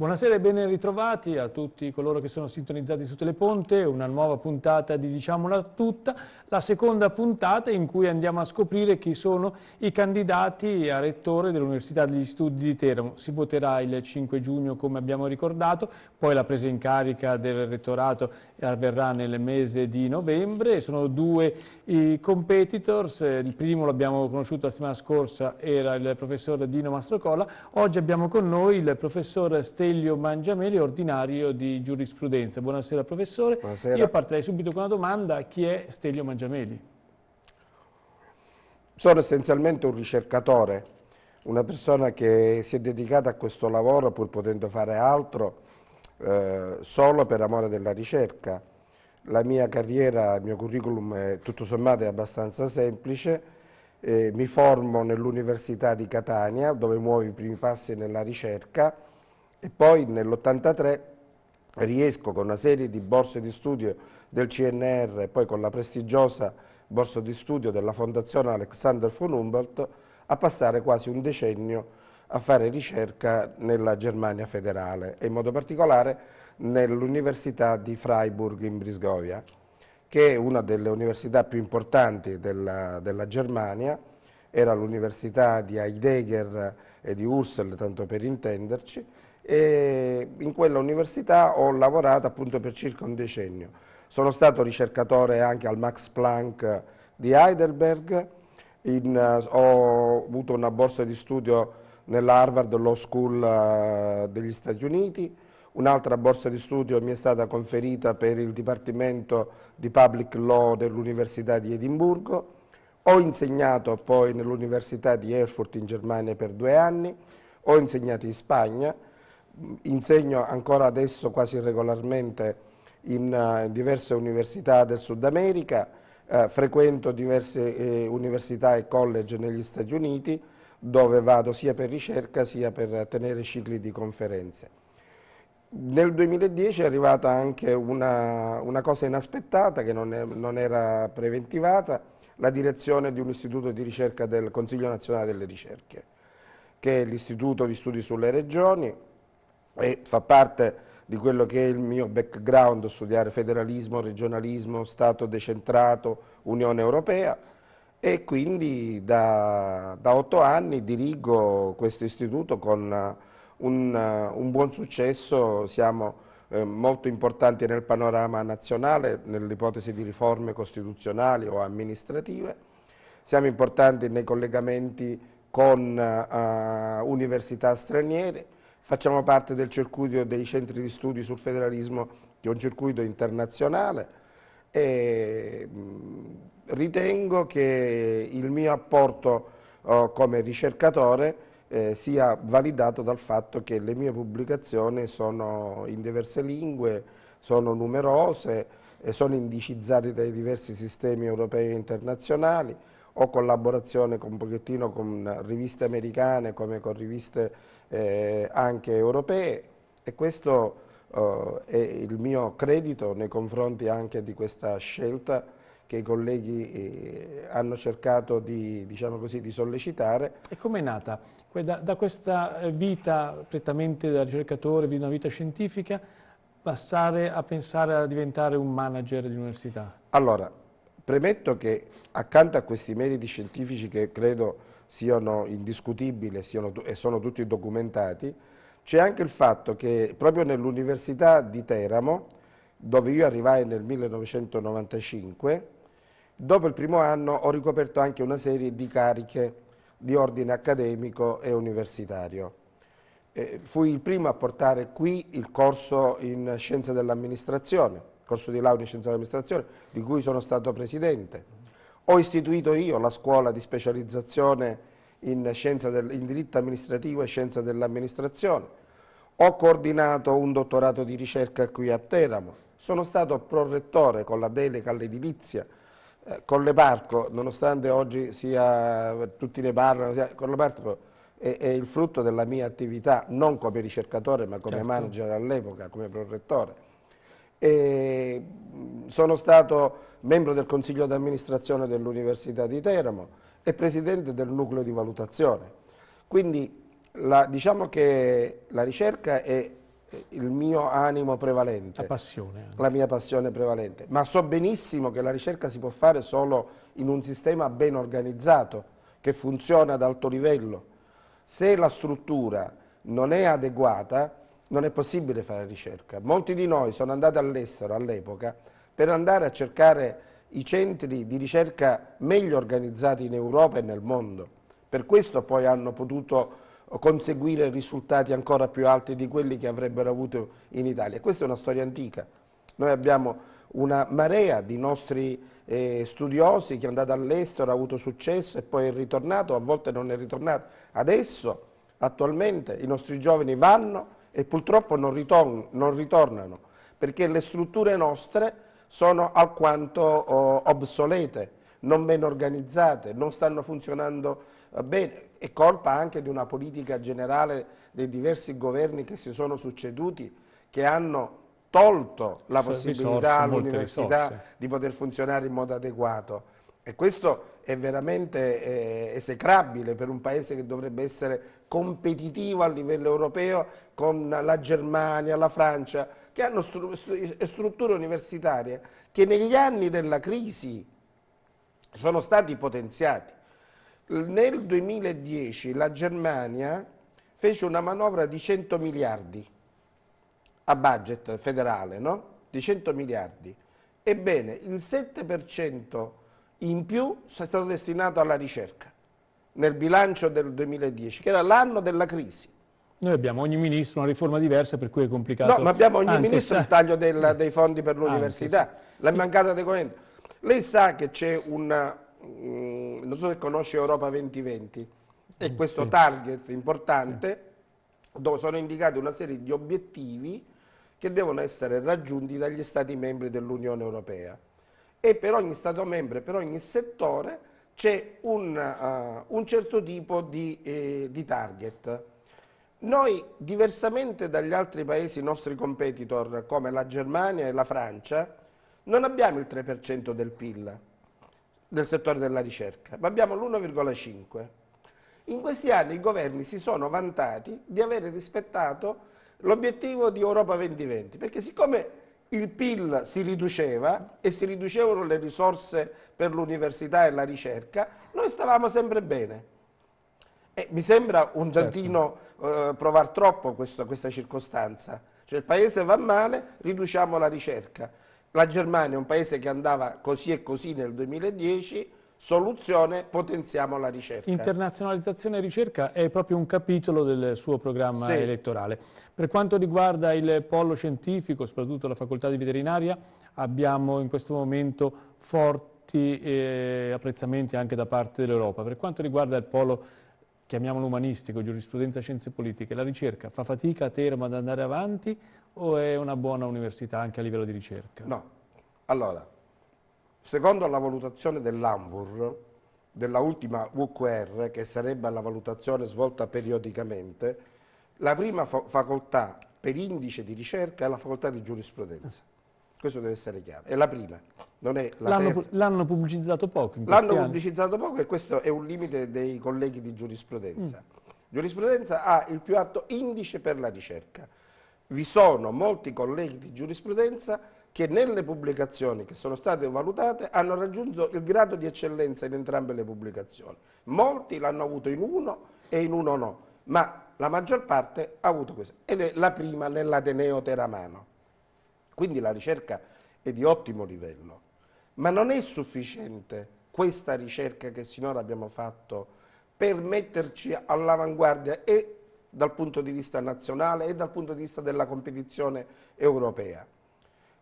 Buonasera e ben ritrovati a tutti coloro che sono sintonizzati su Teleponte, una nuova puntata di Diciamola Tutta, la seconda puntata in cui andiamo a scoprire chi sono i candidati a rettore dell'Università degli Studi di Teramo. Si voterà il 5 giugno come abbiamo ricordato, poi la presa in carica del rettorato avverrà nel mese di novembre, sono due i competitors, il primo l'abbiamo conosciuto la settimana scorsa, era il professor Dino Mastrocola, oggi abbiamo con noi il professor Stefano Aurelio Mangiameli, ordinario di giurisprudenza. Buonasera professore. Buonasera. Io partirei subito con una domanda. Chi è Stelio Mangiameli? Sono essenzialmente un ricercatore, una persona che si è dedicata a questo lavoro pur potendo fare altro eh, solo per amore della ricerca. La mia carriera, il mio curriculum è, tutto sommato è abbastanza semplice, eh, mi formo nell'Università di Catania dove muovo i primi passi nella ricerca e poi nell'83 riesco con una serie di borse di studio del CNR e poi con la prestigiosa borsa di studio della fondazione Alexander von Humboldt a passare quasi un decennio a fare ricerca nella Germania federale e in modo particolare nell'Università di Freiburg in Brisgovia, che è una delle università più importanti della, della Germania, era l'università di Heidegger e di Husserl, tanto per intenderci, e in quella università ho lavorato appunto per circa un decennio. Sono stato ricercatore anche al Max Planck di Heidelberg, in, uh, ho avuto una borsa di studio nell'Harvard Law School uh, degli Stati Uniti, un'altra borsa di studio mi è stata conferita per il Dipartimento di Public Law dell'Università di Edimburgo, ho insegnato poi nell'Università di Erfurt in Germania per due anni, ho insegnato in Spagna, insegno ancora adesso quasi regolarmente eh, in diverse università del Sud America, eh, frequento diverse eh, università e college negli Stati Uniti dove vado sia per ricerca sia per tenere cicli di conferenze. Nel 2010 è arrivata anche una, una cosa inaspettata che non, è, non era preventivata, la direzione di un istituto di ricerca del Consiglio Nazionale delle Ricerche, che è l'istituto di studi sulle regioni, e fa parte di quello che è il mio background, studiare federalismo, regionalismo, Stato decentrato, Unione Europea e quindi da, da otto anni dirigo questo istituto con uh, un, uh, un buon successo, siamo eh, molto importanti nel panorama nazionale, nell'ipotesi di riforme costituzionali o amministrative, siamo importanti nei collegamenti con eh, università straniere, Facciamo parte del circuito dei centri di studi sul federalismo, che è un circuito internazionale, e ritengo che il mio apporto oh, come ricercatore eh, sia validato dal fatto che le mie pubblicazioni sono in diverse lingue, sono numerose, eh, sono indicizzate dai diversi sistemi europei e internazionali, ho collaborazione con un pochettino con riviste americane come con riviste eh, anche europee e questo eh, è il mio credito nei confronti anche di questa scelta che i colleghi eh, hanno cercato di, diciamo così, di sollecitare. E com'è nata? Da, da, questa vita prettamente da ricercatore, di una vita scientifica, passare a pensare a diventare un manager di università? Allora, Premetto che accanto a questi meriti scientifici che credo siano indiscutibili siano, e sono tutti documentati, c'è anche il fatto che proprio nell'Università di Teramo, dove io arrivai nel 1995, dopo il primo anno ho ricoperto anche una serie di cariche di ordine accademico e universitario. Eh, fui il primo a portare qui il corso in Scienze dell'Amministrazione, corso di laurea in scienza dell'amministrazione, di cui sono stato presidente. Ho istituito io la scuola di specializzazione in, del, in diritto amministrativo e scienza dell'amministrazione. Ho coordinato un dottorato di ricerca qui a Teramo. Sono stato prorettore con la delega all'edilizia eh, Colle Parco, nonostante oggi sia, tutti ne parlano, Colle Parco è, è, il frutto della mia attività, non come ricercatore ma come certo. manager all'epoca, come prorettore e mm, sono stato membro del Consiglio d'amministrazione dell'Università di Teramo e presidente del nucleo di valutazione. Quindi la, diciamo che la ricerca è il mio animo prevalente, la, passione la mia passione prevalente, ma so benissimo che la ricerca si può fare solo in un sistema ben organizzato, che funziona ad alto livello. Se la struttura non è adeguata, non è possibile fare ricerca. Molti di noi sono andati all'estero all'epoca per andare a cercare i centri di ricerca meglio organizzati in Europa e nel mondo. Per questo poi hanno potuto conseguire risultati ancora più alti di quelli che avrebbero avuto in Italia. Questa è una storia antica. Noi abbiamo una marea di nostri eh, studiosi che è andato all'estero, ha avuto successo e poi è ritornato, a volte non è ritornato. Adesso, attualmente, i nostri giovani vanno e purtroppo non, ritorn non ritornano perché le strutture nostre sono alquanto oh, obsolete, non ben organizzate, non stanno funzionando eh, bene. È colpa anche di una politica generale dei diversi governi che si sono succeduti, che hanno tolto la possibilità all'università di poter funzionare in modo adeguato. E questo è veramente eh, esecrabile per un paese che dovrebbe essere competitivo a livello europeo con la Germania, la Francia, che hanno stru eh, strutture universitarie che negli anni della crisi sono stati potenziati. Nel 2010 la Germania fece una manovra di 100 miliardi a budget federale, no? Di 100 miliardi. Ebbene, il 7% in più è stato destinato alla ricerca nel bilancio del 2010, che era l'anno della crisi. Noi abbiamo ogni ministro una riforma diversa, per cui è complicato. No, ma abbiamo ogni Anche ministro sta... il taglio del, dei fondi per l'università, la mancata adeguamento. Lei sa che c'è una, mm, non so se conosce Europa 2020, è mm, questo sì. target importante sì. dove sono indicati una serie di obiettivi che devono essere raggiunti dagli Stati membri dell'Unione Europea e per ogni Stato membro e per ogni settore c'è un, uh, un, certo tipo di, eh, di, target. Noi, diversamente dagli altri paesi nostri competitor, come la Germania e la Francia, non abbiamo il 3% del PIL del settore della ricerca, ma abbiamo l'1,5%. In questi anni i governi si sono vantati di avere rispettato l'obiettivo di Europa 2020, perché siccome il PIL si riduceva e si riducevano le risorse per l'università e la ricerca, noi stavamo sempre bene. E mi sembra un certo. tantino certo. eh, provar troppo questo, questa circostanza. Cioè il paese va male, riduciamo la ricerca. La Germania è un paese che andava così e così nel 2010, soluzione potenziamo la ricerca. Internazionalizzazione e ricerca è proprio un capitolo del suo programma sì. elettorale. Per quanto riguarda il polo scientifico, soprattutto la facoltà di veterinaria, abbiamo in questo momento forti eh, apprezzamenti anche da parte dell'Europa. Per quanto riguarda il polo chiamiamolo umanistico, giurisprudenza, scienze politiche, la ricerca fa fatica a Terma ad andare avanti o è una buona università anche a livello di ricerca? No, allora Secondo la valutazione dell'ANVUR, della ultima VQR, che sarebbe la valutazione svolta periodicamente, la prima facoltà per indice di ricerca è la facoltà di giurisprudenza. Questo deve essere chiaro. È la prima, non è la l'hanno, terza. L'hanno pubblicizzato poco. in l'hanno pubblicizzato poco e questo è un limite dei colleghi di giurisprudenza. Mm. Giurisprudenza ha il più alto indice per la ricerca. Vi sono molti colleghi di giurisprudenza che nelle pubblicazioni che sono state valutate hanno raggiunto il grado di eccellenza in entrambe le pubblicazioni. Molti l'hanno avuto in uno e in uno no, ma la maggior parte ha avuto questo. Ed è la prima nell'Ateneo Teramano. Quindi la ricerca è di ottimo livello, ma non è sufficiente questa ricerca che sinora abbiamo fatto per metterci all'avanguardia e dal punto di vista nazionale e dal punto di vista della competizione europea.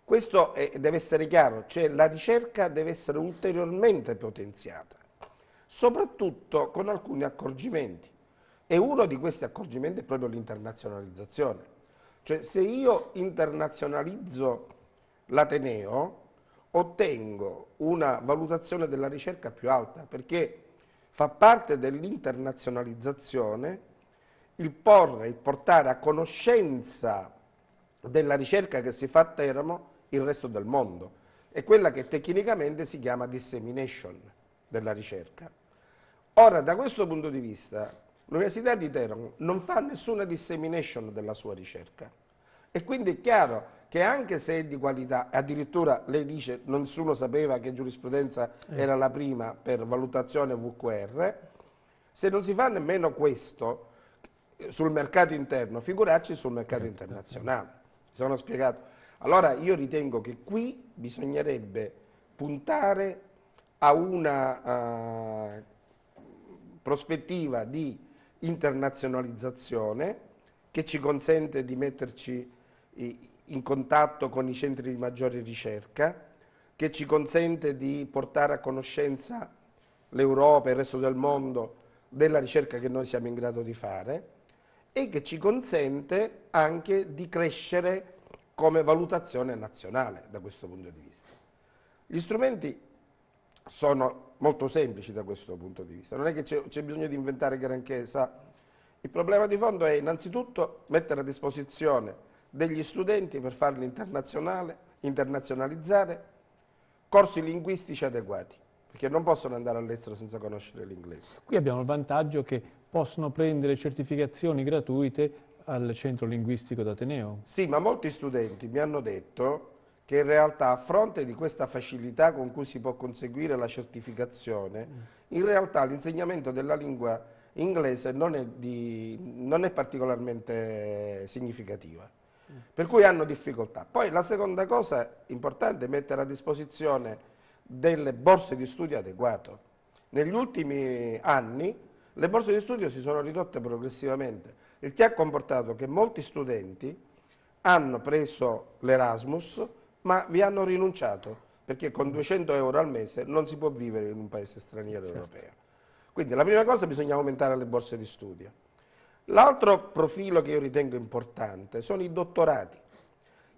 Questo è, deve essere chiaro, cioè la ricerca deve essere ulteriormente potenziata, soprattutto con alcuni accorgimenti. E uno di questi accorgimenti è proprio l'internazionalizzazione. Cioè se io internazionalizzo l'Ateneo, ottengo una valutazione della ricerca più alta, perché fa parte dell'internazionalizzazione il porre, il portare a conoscenza della ricerca che si fa a Teramo il resto del mondo. È quella che tecnicamente si chiama dissemination della ricerca. Ora, da questo punto di vista, l'Università di Teheran non fa nessuna dissemination della sua ricerca. E quindi è chiaro che anche se è di qualità, addirittura lei dice nessuno sapeva che giurisprudenza eh. era la prima per valutazione VQR, se non si fa nemmeno questo eh, sul mercato interno, figurarci sul mercato certo. internazionale. Mi sono spiegato. Allora io ritengo che qui bisognerebbe puntare a una uh, prospettiva di internazionalizzazione che ci consente di metterci in contatto con i centri di maggiore ricerca, che ci consente di portare a conoscenza l'Europa e il resto del mondo della ricerca che noi siamo in grado di fare e che ci consente anche di crescere come valutazione nazionale da questo punto di vista. Gli strumenti sono molto semplici da questo punto di vista, non è che c'è bisogno di inventare granché, sa? Il problema di fondo è innanzitutto mettere a disposizione degli studenti per farli internazionalizzare corsi linguistici adeguati, perché non possono andare all'estero senza conoscere l'inglese. Qui abbiamo il vantaggio che possono prendere certificazioni gratuite al centro linguistico d'Ateneo. Sì, ma molti studenti mi hanno detto che in realtà a fronte di questa facilità con cui si può conseguire la certificazione, mm. in realtà l'insegnamento della lingua inglese non è, di, non è particolarmente significativa mm. per cui hanno difficoltà. Poi la seconda cosa importante è mettere a disposizione delle borse di studio adeguate. Negli ultimi anni le borse di studio si sono ridotte progressivamente, il che ha comportato che molti studenti hanno preso l'Erasmus ma vi hanno rinunciato perché con 200 mm. euro al mese non si può vivere in un paese straniero certo. europeo. Quindi la prima cosa bisogna aumentare le borse di studio. L'altro profilo che io ritengo importante sono i dottorati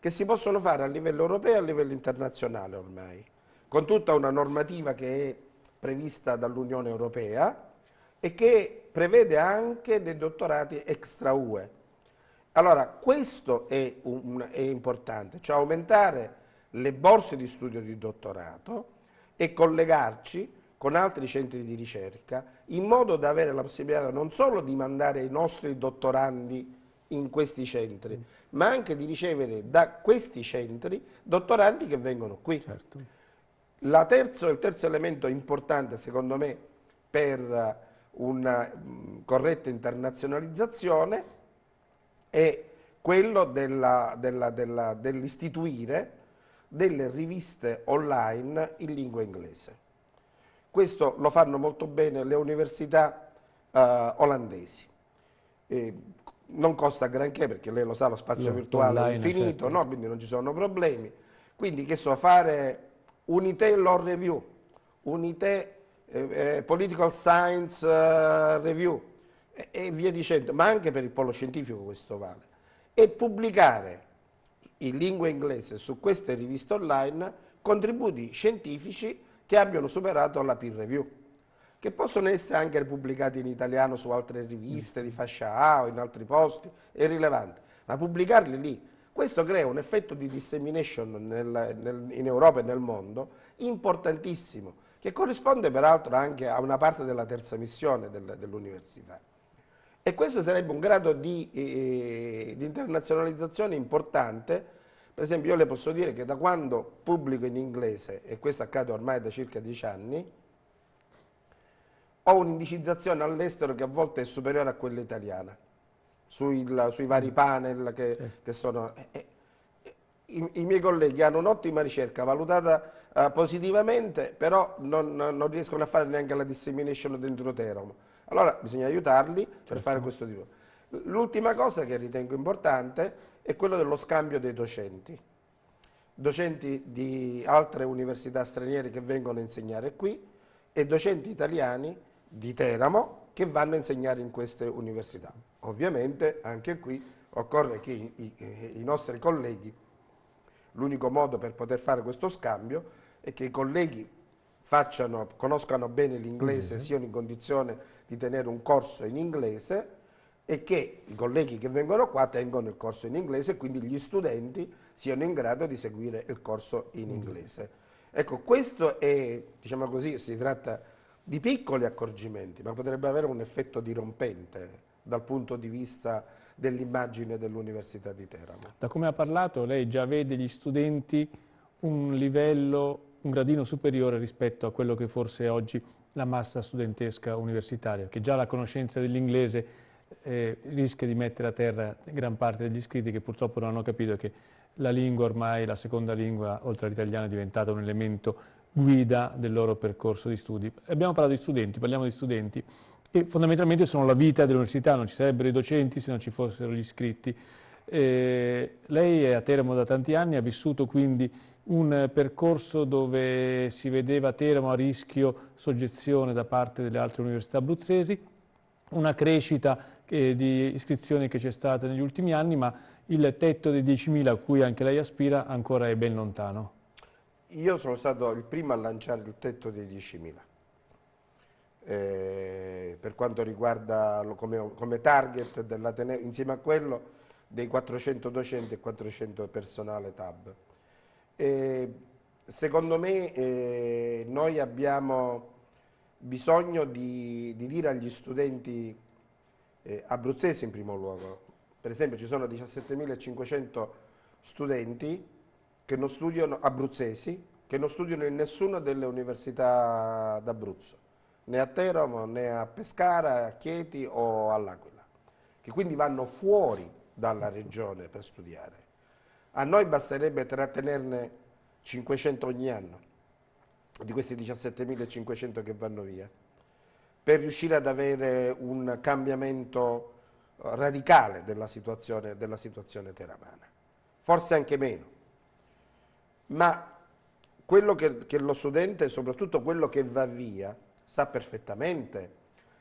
che si possono fare a livello europeo e a livello internazionale ormai, con tutta una normativa che è prevista dall'Unione Europea e che prevede anche dei dottorati extra UE. Allora, questo è, un, è importante, cioè aumentare le borse di studio di dottorato e collegarci con altri centri di ricerca in modo da avere la possibilità non solo di mandare i nostri dottorandi in questi centri, mm. ma anche di ricevere da questi centri dottorandi che vengono qui. Certo. Terzo, il terzo elemento importante secondo me per una corretta internazionalizzazione è quello dell'istituire delle riviste online in lingua inglese. Questo lo fanno molto bene le università eh, olandesi. E non costa granché perché lei lo sa, lo spazio virtuale online, è infinito, certo. no? quindi non ci sono problemi. Quindi che so, fare unité law review, unité eh, eh, Political Science eh, Review e, e via dicendo, ma anche per il polo scientifico questo vale. E pubblicare in lingua inglese su queste riviste online contributi scientifici che abbiano superato la peer review, che possono essere anche pubblicati in italiano su altre riviste di fascia A o in altri posti, è rilevante, ma pubblicarli lì, questo crea un effetto di dissemination nel, nel, in Europa e nel mondo importantissimo, che corrisponde peraltro anche a una parte della terza missione del, dell'università. E questo sarebbe un grado di, eh, eh, di internazionalizzazione importante per esempio io le posso dire che da quando pubblico in inglese, e questo accade ormai da circa dieci anni, ho un'indicizzazione all'estero che a volte è superiore a quella italiana, sui, la, sui vari mm. panel che, sì. che sono... Eh, eh, i, i, miei colleghi hanno un'ottima ricerca valutata eh, positivamente, però non, non, riescono a fare neanche la dissemination dentro Teramo. Allora bisogna aiutarli certo. per fare questo tipo. L'ultima cosa che ritengo importante è quello dello scambio dei docenti. Docenti di altre università straniere che vengono a insegnare qui e docenti italiani di Teramo che vanno a insegnare in queste università. Ovviamente anche qui occorre che i, i, i nostri colleghi, l'unico modo per poter fare questo scambio e che i colleghi facciano, conoscano bene l'inglese, mm mm-hmm. siano in condizione di tenere un corso in inglese e che i colleghi che vengono qua tengono il corso in inglese e quindi gli studenti siano in grado di seguire il corso in mm-hmm. inglese. Mm-hmm. Ecco, questo è, diciamo così, si tratta di piccoli accorgimenti, ma potrebbe avere un effetto dirompente dal punto di vista dell'immagine dell'Università di Teramo. Da come ha parlato, lei già vede gli studenti un livello un gradino superiore rispetto a quello che forse è oggi la massa studentesca universitaria, che già la conoscenza dell'inglese eh, rischia di mettere a terra gran parte degli iscritti che purtroppo non hanno capito che la lingua ormai, la seconda lingua, oltre all'italiano, è diventata un elemento guida del loro percorso di studi. Abbiamo parlato di studenti, parliamo di studenti e fondamentalmente sono la vita dell'università, non ci sarebbero i docenti se non ci fossero gli iscritti. Eh, lei è a Teramo da tanti anni, ha vissuto quindi un percorso dove si vedeva Teramo a rischio soggezione da parte delle altre università abruzzesi, una crescita eh, di iscrizioni che c'è stata negli ultimi anni, ma il tetto dei 10.000 a cui anche lei aspira ancora è ben lontano. Io sono stato il primo a lanciare il tetto dei 10.000. Eh, per quanto riguarda lo, come, come, target dell'Ateneo, insieme a quello dei 400 docenti e 400 personale TAB. Eh, secondo me eh, noi abbiamo bisogno di, di dire agli studenti eh, abruzzesi in primo luogo, per esempio ci sono 17.500 studenti che non studiano, abruzzesi che non studiano in nessuna delle università d'Abruzzo, né a Teramo, né a Pescara, a Chieti o all'Aquila, che quindi vanno fuori dalla regione per studiare. A noi basterebbe trattenerne 500 ogni anno, di questi 17.500 che vanno via, per riuscire ad avere un cambiamento radicale della situazione, della situazione teramana, forse anche meno. Ma quello che, che lo studente, soprattutto quello che va via, sa perfettamente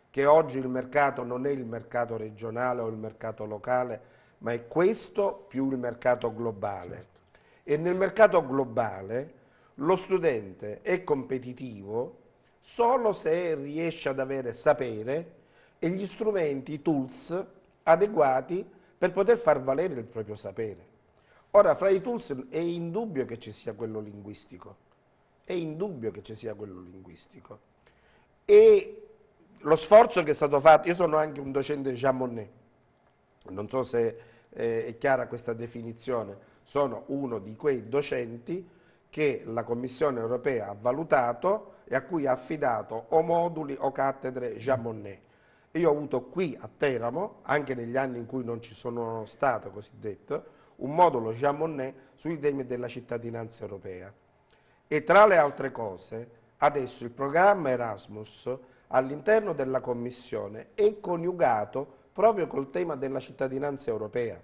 che oggi il mercato non è il mercato regionale o il mercato locale, ma è questo più il mercato globale. Certo. E nel mercato globale lo studente è competitivo solo se riesce ad avere sapere e gli strumenti, i tools adeguati per poter far valere il proprio sapere. Ora, fra i tools è indubbio che ci sia quello linguistico, è indubbio che ci sia quello linguistico. E lo sforzo che è stato fatto, io sono anche un docente Jean Monnet, non so se eh, è chiara questa definizione, sono uno di quei docenti che la Commissione europea ha valutato e a cui ha affidato o moduli o cattedre Jean Monnet. Io ho avuto qui a Teramo, anche negli anni in cui non ci sono stato cosiddetto, un modulo Jean Monnet sui temi della cittadinanza europea. E tra le altre cose, adesso il programma Erasmus all'interno della Commissione è coniugato proprio col tema della cittadinanza europea.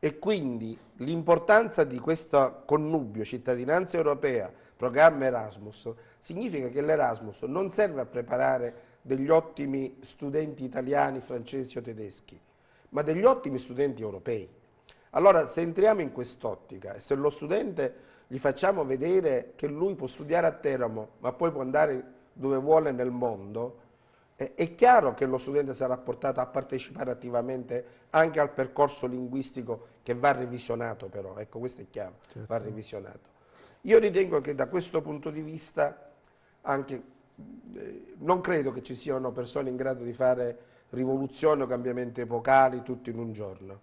E quindi l'importanza di questo connubio cittadinanza europea, programma Erasmus, significa che l'Erasmus non serve a preparare degli ottimi studenti italiani, francesi o tedeschi, ma degli ottimi studenti europei. Allora, se entriamo in quest'ottica e se lo studente gli facciamo vedere che lui può studiare a Teramo, ma poi può andare dove vuole nel mondo, è chiaro che lo studente sarà portato a partecipare attivamente anche al percorso linguistico che va revisionato però, ecco questo è chiaro, certo. va revisionato. Io ritengo che da questo punto di vista anche, eh, non credo che ci siano persone in grado di fare rivoluzioni o cambiamenti epocali tutti in un giorno.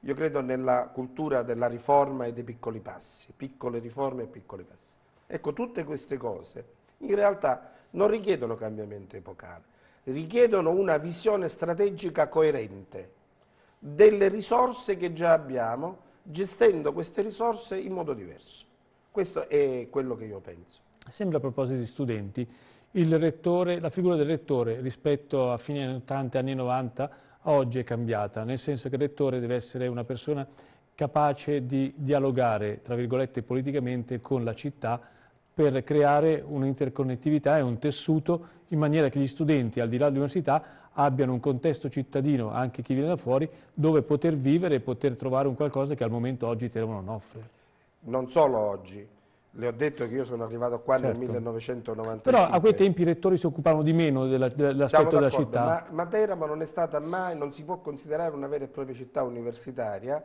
Io credo nella cultura della riforma e dei piccoli passi, piccole riforme e piccoli passi. Ecco, tutte queste cose in realtà non richiedono cambiamenti epocali richiedono una visione strategica coerente delle risorse che già abbiamo, gestendo queste risorse in modo diverso. Questo è quello che io penso. Sempre a proposito di studenti, rettore, la figura del rettore rispetto a fine anni 80 anni 90 oggi è cambiata, nel senso che il rettore deve essere una persona capace di dialogare, tra virgolette, politicamente con la città per creare un'interconnettività e un tessuto in maniera che gli studenti, al di là dell'università, abbiano un contesto cittadino, anche chi viene da fuori, dove poter vivere e poter trovare un qualcosa che al momento oggi Teramo non offre. Non solo oggi, le ho detto che io sono arrivato qua certo. nel 1995. Però a quei tempi i rettori si occupavano di meno dell'aspetto della, della città. Ma, ma Teramo non è stata mai, non si può considerare una vera e propria città universitaria,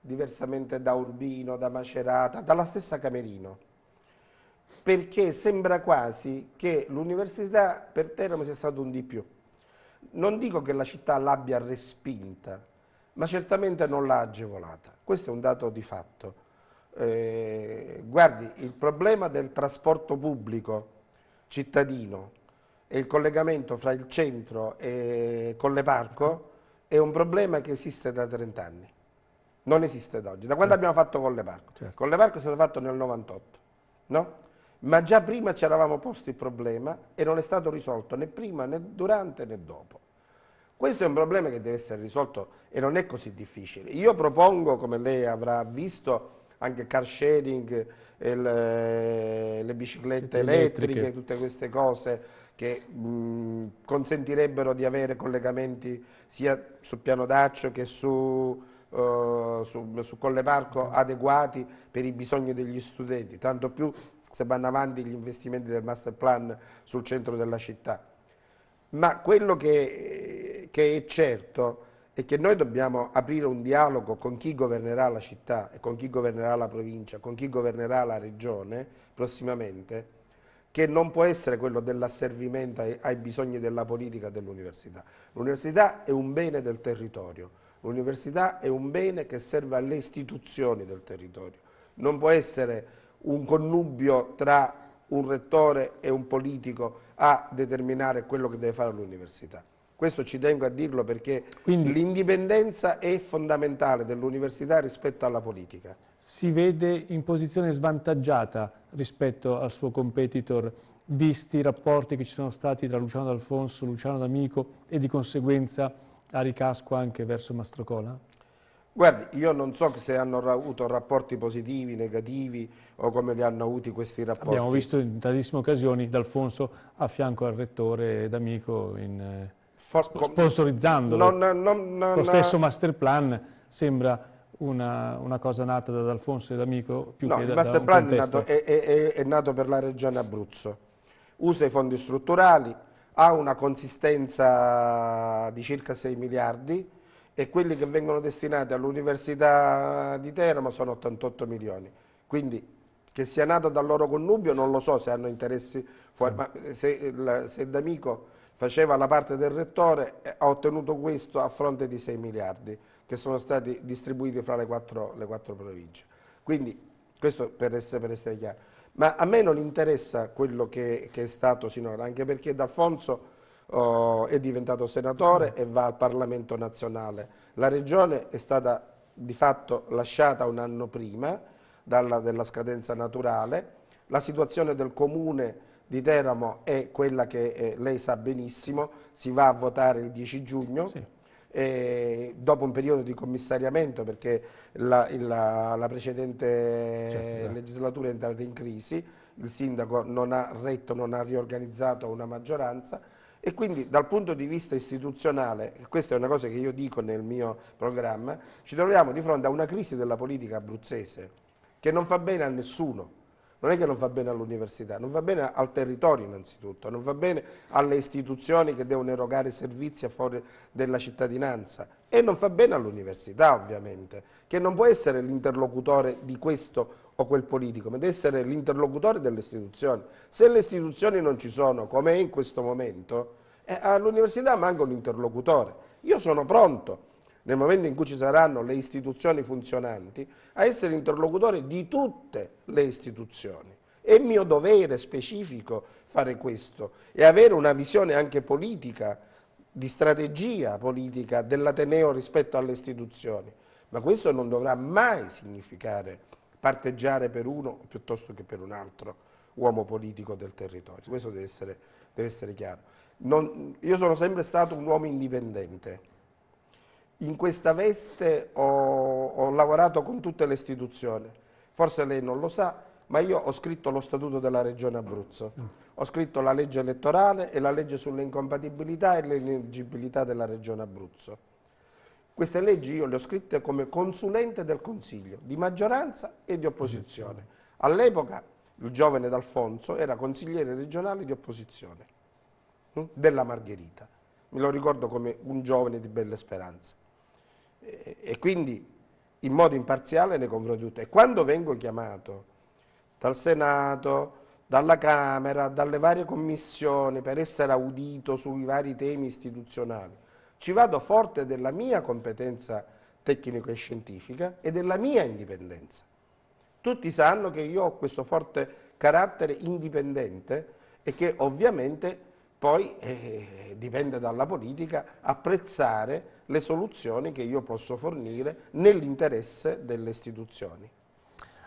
diversamente da Urbino, da Macerata, dalla stessa Camerino perché sembra quasi che l'università per Teramo sia stato un di più. Non dico che la città l'abbia respinta, ma certamente non l'ha agevolata. Questo è un dato di fatto. Eh, guardi, il problema del trasporto pubblico cittadino e il collegamento fra il centro e parco è un problema che esiste da 30 anni. Non esiste da oggi. Da quando certo. abbiamo fatto parco? Certo. parco è stato fatto nel 98, no? ma già prima ci eravamo posti il problema e non è stato risolto né prima né durante né dopo. Questo è un problema che deve essere risolto e non è così difficile. Io propongo, come lei avrà visto, anche car sharing, eh, le, le biciclette elettriche. elettriche, tutte queste cose che mh, consentirebbero di avere collegamenti sia sul piano Daccio che su, uh, su, su Colle Parco adeguati per i bisogni degli studenti, tanto più se vanno avanti gli investimenti del master plan sul centro della città. Ma quello che, che è certo è che noi dobbiamo aprire un dialogo con chi governerà la città, con chi governerà la provincia, con chi governerà la regione prossimamente, che non può essere quello dell'asservimento ai, ai, bisogni della politica dell'università. L'università è un bene del territorio, l'università è un bene che serve alle istituzioni del territorio, non può essere un connubio tra un rettore e un politico a determinare quello che deve fare l'università. Questo ci tengo a dirlo perché l'indipendenza è fondamentale dell'università rispetto alla politica. Si vede in posizione svantaggiata rispetto al suo competitor, visti i rapporti che ci sono stati tra Luciano D'Alfonso, Luciano D'Amico e di conseguenza a ricasco anche verso Mastrocola? Guardi, io non so se hanno avuto rapporti positivi, negativi o come li hanno avuti questi rapporti. Abbiamo visto in tantissime occasioni D'Alfonso a fianco al rettore D'Amico in, eh, For, sponsorizzandolo. Non, non, non, Lo stesso master plan sembra una, una, cosa nata da D'Alfonso e D'Amico più no, che da, da il master plan è, è, è nato per la regione Abruzzo. Usa i fondi strutturali, ha una consistenza di circa 6 miliardi, e quelli che vengono destinati all'Università di Teramo sono 88 milioni. Quindi che sia nato dal loro connubio non lo so se hanno interessi fuori, ma se, se D'Amico faceva la parte del rettore eh, ha ottenuto questo a fronte di 6 miliardi che sono stati distribuiti fra le quattro, le quattro province. Quindi questo per essere, per essere, chiaro. Ma a me non interessa quello che, che è stato sinora, anche perché D'Alfonso oh, è diventato senatore e va al Parlamento nazionale. La regione è stata di fatto lasciata un anno prima dalla, della scadenza naturale. La situazione del comune di Teramo è quella che eh, lei sa benissimo, si va a votare il 10 giugno. Sì. Eh, dopo un periodo di commissariamento perché la, la, la precedente certo. legislatura è entrata in crisi, il sindaco non ha retto, non ha riorganizzato una maggioranza e quindi dal punto di vista istituzionale, e questa è una cosa che io dico nel mio programma, ci troviamo di fronte a una crisi della politica abruzzese che non fa bene a nessuno. Non è che non fa bene all'università, non fa bene al territorio innanzitutto, non fa bene alle istituzioni che devono erogare servizi a fuori della cittadinanza e non fa bene all'università ovviamente, che non può essere l'interlocutore di questo o quel politico, ma deve essere l'interlocutore delle istituzioni. Se le istituzioni non ci sono, come è in questo momento, eh, all'università manca un interlocutore. Io sono pronto, nel momento in cui ci saranno le istituzioni funzionanti, a essere interlocutore di tutte le istituzioni. È mio dovere specifico fare questo e avere una visione anche politica, di strategia politica dell'Ateneo rispetto alle istituzioni. Ma questo non dovrà mai significare parteggiare per uno piuttosto che per un altro uomo politico del territorio. Questo deve essere, deve essere chiaro. Non, io sono sempre stato un uomo indipendente. In questa veste ho, ho lavorato con tutte le istituzioni. Forse lei non lo sa, ma io ho scritto lo statuto della regione Abruzzo, ho scritto la legge elettorale e la legge sulle incompatibilità e le ineleggibilità della regione Abruzzo. Queste leggi io le ho scritte come consulente del Consiglio, di maggioranza e di opposizione. All'epoca il giovane D'Alfonso era consigliere regionale di opposizione hm, della Margherita. Me lo ricordo come un giovane di belle speranze. E, quindi in modo imparziale nei confronti di tutti. E quando vengo chiamato dal Senato, dalla Camera, dalle varie commissioni per essere audito sui vari temi istituzionali, ci vado forte della mia competenza tecnico e scientifica e della mia indipendenza. Tutti sanno che io ho questo forte carattere indipendente e che ovviamente poi eh, dipende dalla politica apprezzare le soluzioni che io posso fornire nell'interesse delle istituzioni.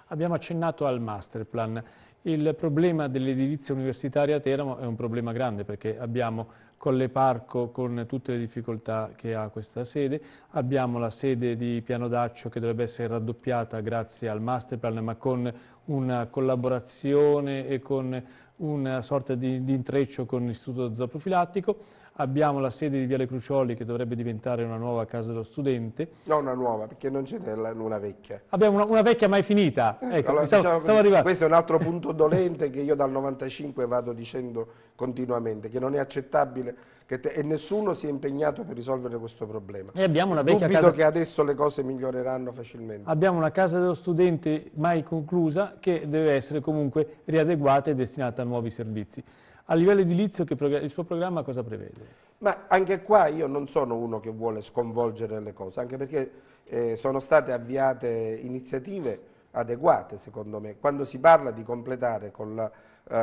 Abbiamo accennato al masterplan. Il problema dell'edilizia universitaria a Teramo è un problema grande perché abbiamo Colle Parco con tutte le difficoltà che ha questa sede, abbiamo la sede di Piano d'Accio che dovrebbe essere raddoppiata grazie al Masterplan ma con una collaborazione e con una sorta di, di intreccio con l'istituto zooprofilattico abbiamo la sede di Viale Crucioli che dovrebbe diventare una nuova casa dello studente. No, una nuova, perché non ce n'è una vecchia. Abbiamo una, una vecchia mai finita, eh, ecco, allora, stavo, diciamo, stavo Questo è un altro punto dolente che io dal 95 vado dicendo continuamente, che non è accettabile che te, e nessuno si è impegnato per risolvere questo problema. E abbiamo una vecchia Dubito casa... che adesso le cose miglioreranno facilmente. Abbiamo una casa dello studente mai conclusa che deve essere comunque riadeguata e destinata a nuovi servizi. A livello edilizio il suo programma cosa prevede? Ma anche qua io non sono uno che vuole sconvolgere le cose, anche perché eh, sono state avviate iniziative adeguate secondo me. Quando si parla di completare con, la,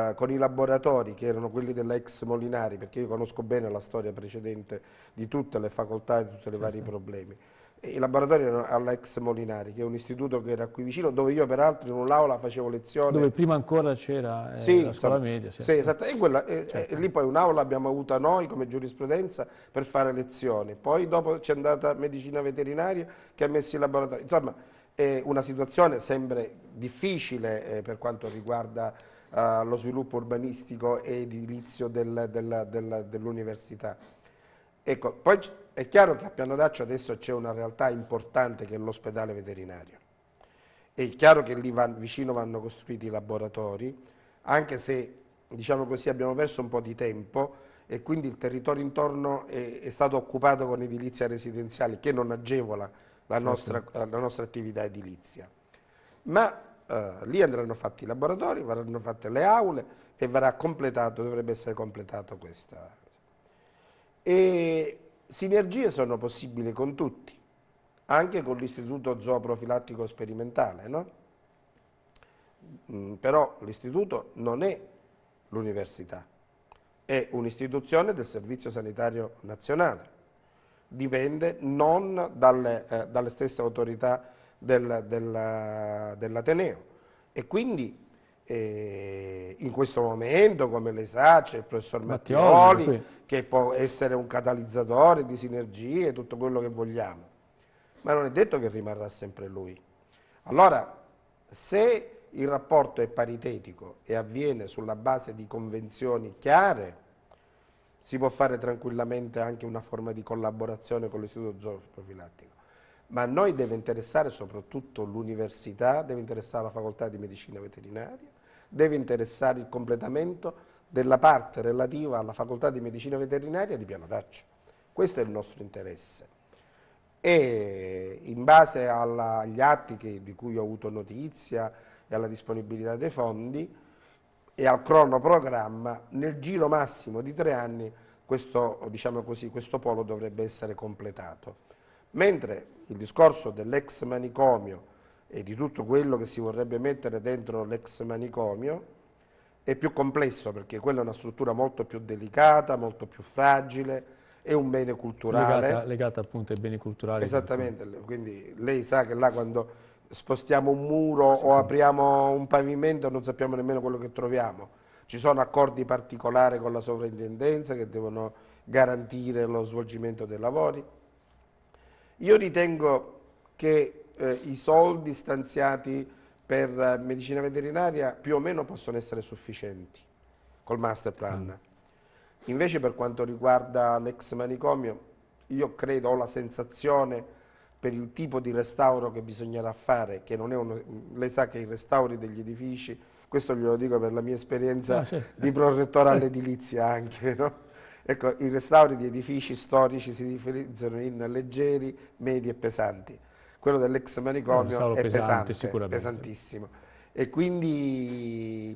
eh, con i laboratori che erano quelli dell'ex Molinari, perché io conosco bene la storia precedente di tutte le facoltà e di tutti i vari problemi, i laboratori erano all'ex Molinari, che è un istituto che era qui vicino, dove io peraltro in un'aula facevo lezioni. Dove prima ancora c'era eh, sì, la scuola media. Sì, sì esatto. E, quella, eh, eh certo. eh, lì poi un'aula abbiamo avuta noi come giurisprudenza per fare lezioni. Poi dopo c'è andata medicina veterinaria che ha messo i laboratori. Insomma, è una situazione sempre difficile eh, per quanto riguarda eh, lo sviluppo urbanistico e edilizio del, del, del, dell'università. Ecco, poi è chiaro che a Piano d'Accio adesso c'è una realtà importante che è l'ospedale veterinario. È chiaro che lì van, vicino vanno costruiti i laboratori, anche se diciamo così, abbiamo perso un po' di tempo e quindi il territorio intorno è, è stato occupato con edilizia residenziale che non agevola la, certo. nostra, la nostra, attività edilizia. Ma eh, lì andranno fatti i laboratori, verranno fatte le aule e verrà completato, dovrebbe essere completato questa. E Sinergie sono possibili con tutti, anche con l'Istituto Zooprofilattico Sperimentale, no? Mm, però l'istituto non è l'università, è un'istituzione del Servizio Sanitario Nazionale, dipende non dalle, eh, dalle stesse autorità del, del, dell'Ateneo e quindi eh, in questo momento, come le sa, c'è il professor Mattioli, Mattioli sì. che può essere un catalizzatore di sinergie, tutto quello che vogliamo, ma non è detto che rimarrà sempre lui. Allora, se il rapporto è paritetico e avviene sulla base di convenzioni chiare, si può fare tranquillamente anche una forma di collaborazione con l'istituto zooprofilattico, ma a noi deve interessare soprattutto l'università, deve interessare la facoltà di medicina veterinaria, deve interessare il completamento della parte relativa alla facoltà di medicina veterinaria di Piano d'Accio. Questo è il nostro interesse. E in base alla, agli atti che, di cui ho avuto notizia e alla disponibilità dei fondi e al cronoprogramma, nel giro massimo di tre anni questo, diciamo così, questo polo dovrebbe essere completato. Mentre il discorso dell'ex manicomio e di tutto quello che si vorrebbe mettere dentro l'ex manicomio, è più complesso perché quella è una struttura molto più delicata, molto più fragile, è un bene culturale. Legata, legata appunto ai beni culturali. Esattamente, quindi lei sa che là quando spostiamo un muro sì, o apriamo un pavimento non sappiamo nemmeno quello che troviamo. Ci sono accordi particolari con la sovrintendenza che devono garantire lo svolgimento dei lavori. Io ritengo che eh, i soldi stanziati per eh, medicina veterinaria più o meno possono essere sufficienti col master plan. Mm. Invece per quanto riguarda l'ex manicomio, io credo, ho la sensazione per il tipo di restauro che bisognerà fare, che non è uno, lei sa che i restauri degli edifici, questo glielo dico per la mia esperienza ah, sì. di prorettore all'edilizia anche, no? Ecco, i restauri di edifici storici si differenziano in leggeri, medi e pesanti quello dell'ex manicomio è pesante, pesante pesantissimo. E quindi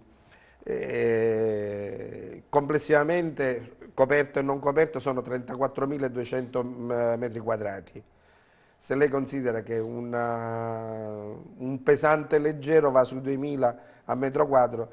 eh, complessivamente coperto e non coperto sono 34.200 mm, metri quadrati. Se lei considera che una, un pesante leggero va su 2.000 a metro quadro,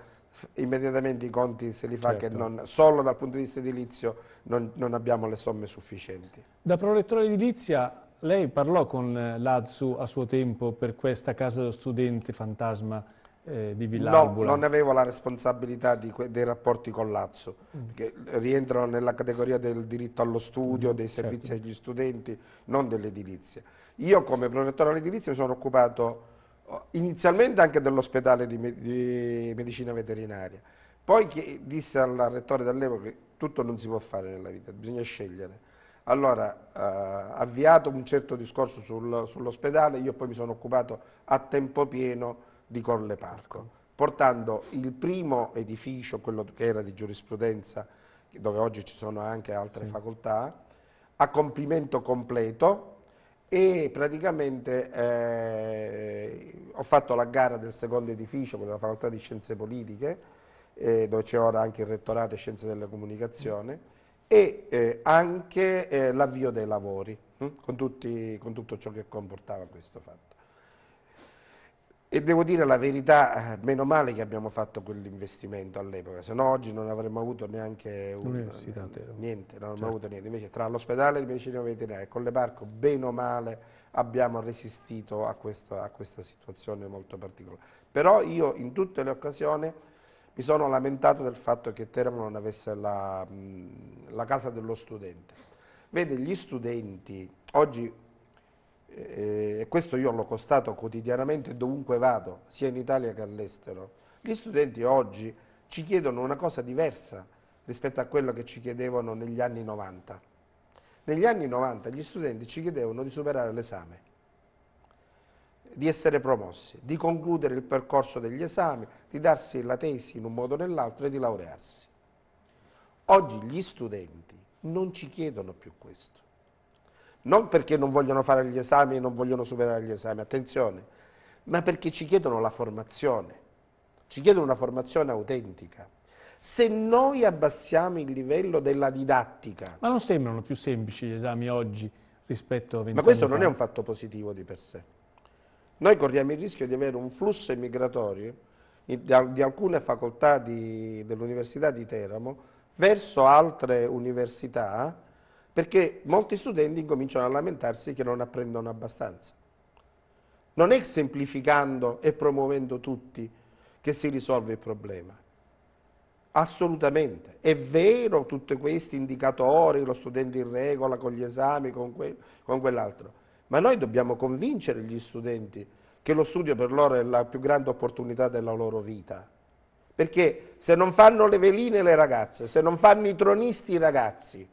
immediatamente i conti se li fa certo. che non, solo dal punto di vista edilizio non, non abbiamo le somme sufficienti. Da prolettore edilizia lei parlò con eh, l'Adsu a suo tempo per questa casa dello studente fantasma eh, di Villalbula? No, non avevo la responsabilità dei rapporti con l'Adsu, mm. che rientrano nella categoria del diritto allo studio, mm, dei certo. servizi certo. agli studenti, non dell'edilizia. Io come protettore all'edilizia mi sono occupato oh, inizialmente anche dell'ospedale di, me di, medicina veterinaria, poi disse al rettore dell'epoca che tutto non si può fare nella vita, bisogna scegliere allora, eh, avviato un certo discorso sul, sull'ospedale, io poi mi sono occupato a tempo pieno di Corle Parco, portando il primo edificio, quello che era di giurisprudenza, dove oggi ci sono anche altre sì. facoltà, a compimento completo e praticamente eh, ho fatto la gara del secondo edificio, quello della facoltà di scienze politiche, eh, dove c'è ora anche il rettorato e scienze della comunicazione, e eh, anche eh, l'avvio dei lavori, hm? con, tutti, con, tutto ciò che comportava questo fatto. E devo dire la verità, eh, meno male che abbiamo fatto quell'investimento all'epoca, se no oggi non avremmo avuto neanche un, niente, non certo. avuto niente. Invece tra l'ospedale di medicina veterinaria e con le parco, bene o male, abbiamo resistito a, questo, a questa situazione molto particolare. Però io in tutte le occasioni mi sono lamentato del fatto che Teramo non avesse la, mm, la casa dello studente. Vede, gli studenti oggi, eh, e questo io l'ho costato quotidianamente dovunque vado, sia in Italia che all'estero, gli studenti oggi ci chiedono una cosa diversa rispetto a quello che ci chiedevano negli anni 90. Negli anni 90 gli studenti ci chiedevano di superare l'esame di essere promossi, di concludere il percorso degli esami, di darsi la tesi in un modo o nell'altro e di laurearsi. Oggi gli studenti non ci chiedono più questo. Non perché non vogliono fare gli esami e non vogliono superare gli esami, attenzione, ma perché ci chiedono la formazione, ci chiedono una formazione autentica. Se noi abbassiamo il livello della didattica... Ma non sembrano più semplici gli esami oggi rispetto a 20 anni Ma questo non è un fatto positivo di per sé. Noi corriamo il rischio di avere un flusso migratorio di alcune facoltà dell'Università di Teramo verso altre università perché molti studenti incominciano a lamentarsi che non apprendono abbastanza. Non è semplificando e promuovendo tutti che si risolve il problema. Assolutamente. È vero tutti questi indicatori, lo studente in regola con gli esami, con, que con quell'altro ma noi dobbiamo convincere gli studenti che lo studio per loro è la più grande opportunità della loro vita. Perché se non fanno le veline le ragazze, se non fanno i tronisti i ragazzi,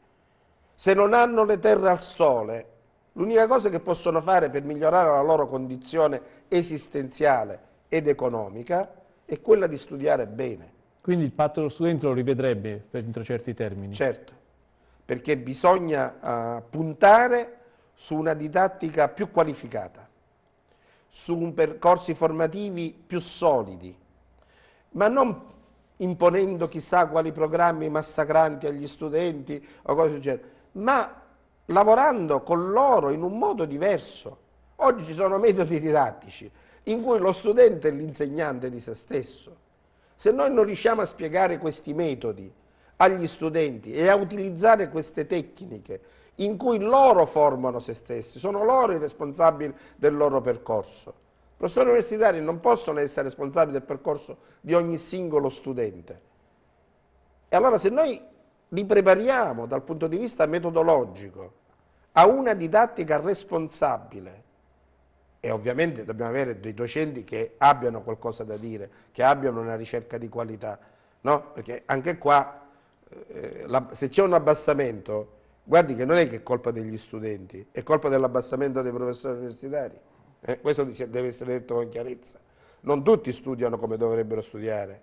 se non hanno le terre al sole, l'unica cosa che possono fare per migliorare la loro condizione esistenziale ed economica è quella di studiare bene. Quindi il patto dello studente lo rivedrebbe entro certi termini? Certo, perché bisogna uh, puntare su una didattica più qualificata, su percorsi formativi più solidi, ma non imponendo chissà quali programmi massacranti agli studenti o cose del genere, ma lavorando con loro in un modo diverso. Oggi ci sono metodi didattici in cui lo studente è l'insegnante di se stesso. Se noi non riusciamo a spiegare questi metodi agli studenti e a utilizzare queste tecniche in cui loro formano se stessi, sono loro i responsabili del loro percorso. I professori universitari non possono essere responsabili del percorso di ogni singolo studente. E allora se noi li prepariamo dal punto di vista metodologico a una didattica responsabile, e ovviamente dobbiamo avere dei docenti che abbiano qualcosa da dire, che abbiano una ricerca di qualità, no? perché anche qua eh, la, se c'è un abbassamento, guardi che non è che è colpa degli studenti, è colpa dell'abbassamento dei professori universitari. Eh, questo deve essere detto con chiarezza. Non tutti studiano come dovrebbero studiare.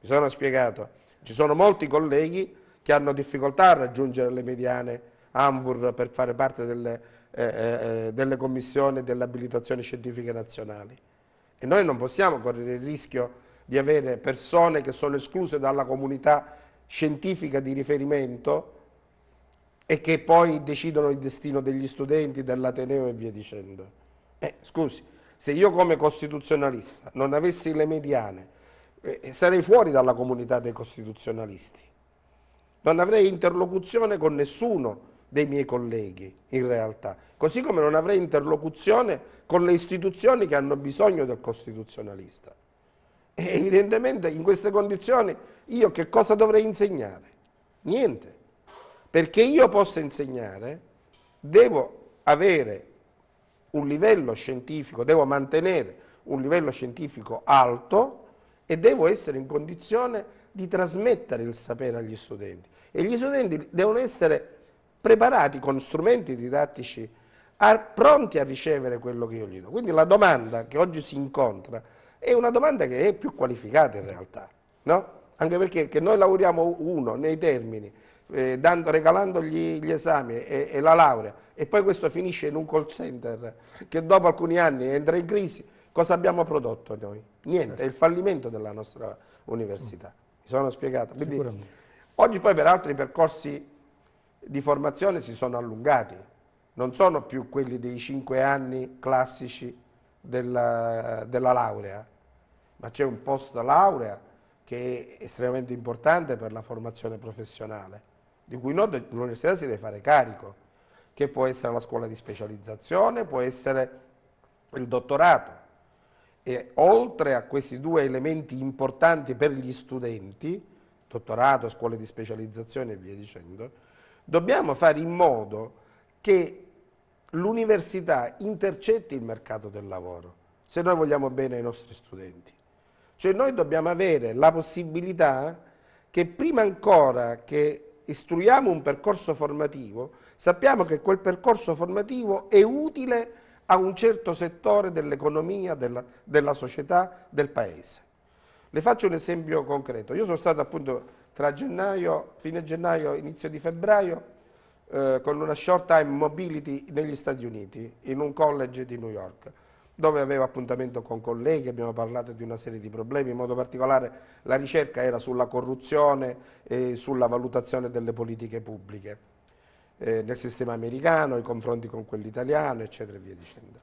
Mi sono spiegato, ci sono molti colleghi che hanno difficoltà a raggiungere le mediane ANVUR per fare parte delle, eh, eh, eh delle commissioni delle abilitazioni scientifiche nazionali. E noi non possiamo correre il rischio di avere persone che sono escluse dalla comunità scientifica di riferimento e che poi decidono il destino degli studenti, dell'Ateneo e via dicendo. Eh, scusi, se io come costituzionalista non avessi le mediane, eh, sarei fuori dalla comunità dei costituzionalisti. Non avrei interlocuzione con nessuno dei miei colleghi, in realtà, così come non avrei interlocuzione con le istituzioni che hanno bisogno del costituzionalista. E evidentemente in queste condizioni io che cosa dovrei insegnare? Niente. Perché io possa insegnare devo avere un livello scientifico, devo mantenere un livello scientifico alto e devo essere in condizione di trasmettere il sapere agli studenti. E gli studenti devono essere preparati con strumenti didattici a, pronti a ricevere quello che io gli do. Quindi la domanda che oggi si incontra è una domanda che è più qualificata in realtà, no? Anche perché che noi lavoriamo uno nei termini, eh, dando, regalandogli gli esami e, e, la laurea, e poi questo finisce in un call center che dopo alcuni anni entra in crisi, cosa abbiamo prodotto noi? Niente, è il fallimento della nostra università. Mi sono spiegato? Quindi, oggi poi peraltro i percorsi di formazione si sono allungati, non sono più quelli dei cinque anni classici della, della laurea, ma c'è un post laurea che è estremamente importante per la formazione professionale, di cui l'università si deve fare carico, che può essere la scuola di specializzazione, può essere il dottorato. E oltre a questi due elementi importanti per gli studenti, dottorato, scuole di specializzazione e via dicendo, dobbiamo fare in modo che l'università intercetti il mercato del lavoro, se noi vogliamo bene ai nostri studenti. Cioè noi dobbiamo avere la possibilità che prima ancora che istruiamo un percorso formativo, sappiamo che quel percorso formativo è utile a un certo settore dell'economia, della, della società, del paese. Le faccio un esempio concreto. Io sono stato appunto tra gennaio, fine gennaio, inizio di febbraio, eh, con una short time mobility negli Stati Uniti, in un college di New York dove aveva appuntamento con colleghi, abbiamo parlato di una serie di problemi, in modo particolare la ricerca era sulla corruzione e sulla valutazione delle politiche pubbliche eh, nel sistema americano, i confronti con quello italiano, eccetera e via dicendo.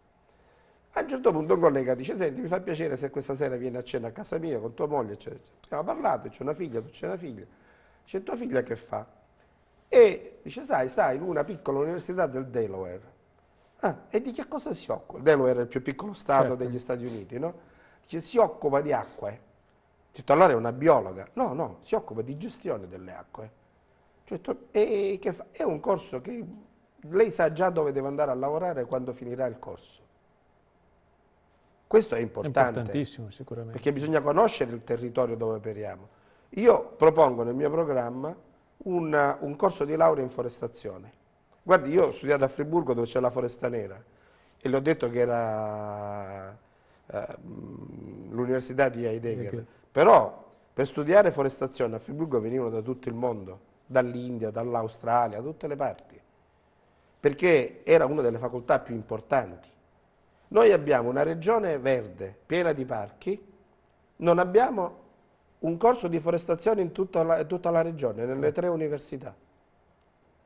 A un certo punto un collega dice, senti, mi fa piacere se questa sera vieni a cena a casa mia con tua moglie, eccetera. Abbiamo parlato, c'è una figlia, tu c'è una figlia. C'è tua figlia che fa? E dice, sai, stai in una piccola università del Delaware Ah, e di che cosa si occupa? Dello era il più piccolo stato certo. degli Stati Uniti, no? Dice, si occupa di acque. Detto, allora è una biologa. No, no, si occupa di gestione delle acque. Cioè, e, e È un corso che lei sa già dove deve andare a lavorare quando finirà il corso. Questo è importante. È importantissimo, sicuramente. Perché bisogna conoscere il territorio dove operiamo. Io propongo nel mio programma una, un corso di laurea in forestazione Guardi, io ho studiato a Friburgo dove c'è la foresta nera e le ho detto che era eh, l'università di Heidegger. Okay. Però per studiare forestazione a Friburgo venivano da tutto il mondo, dall'India, dall'Australia, da tutte le parti, perché era una delle facoltà più importanti. Noi abbiamo una regione verde, piena di parchi, non abbiamo un corso di forestazione in tutta la, tutta la regione, nelle tre università.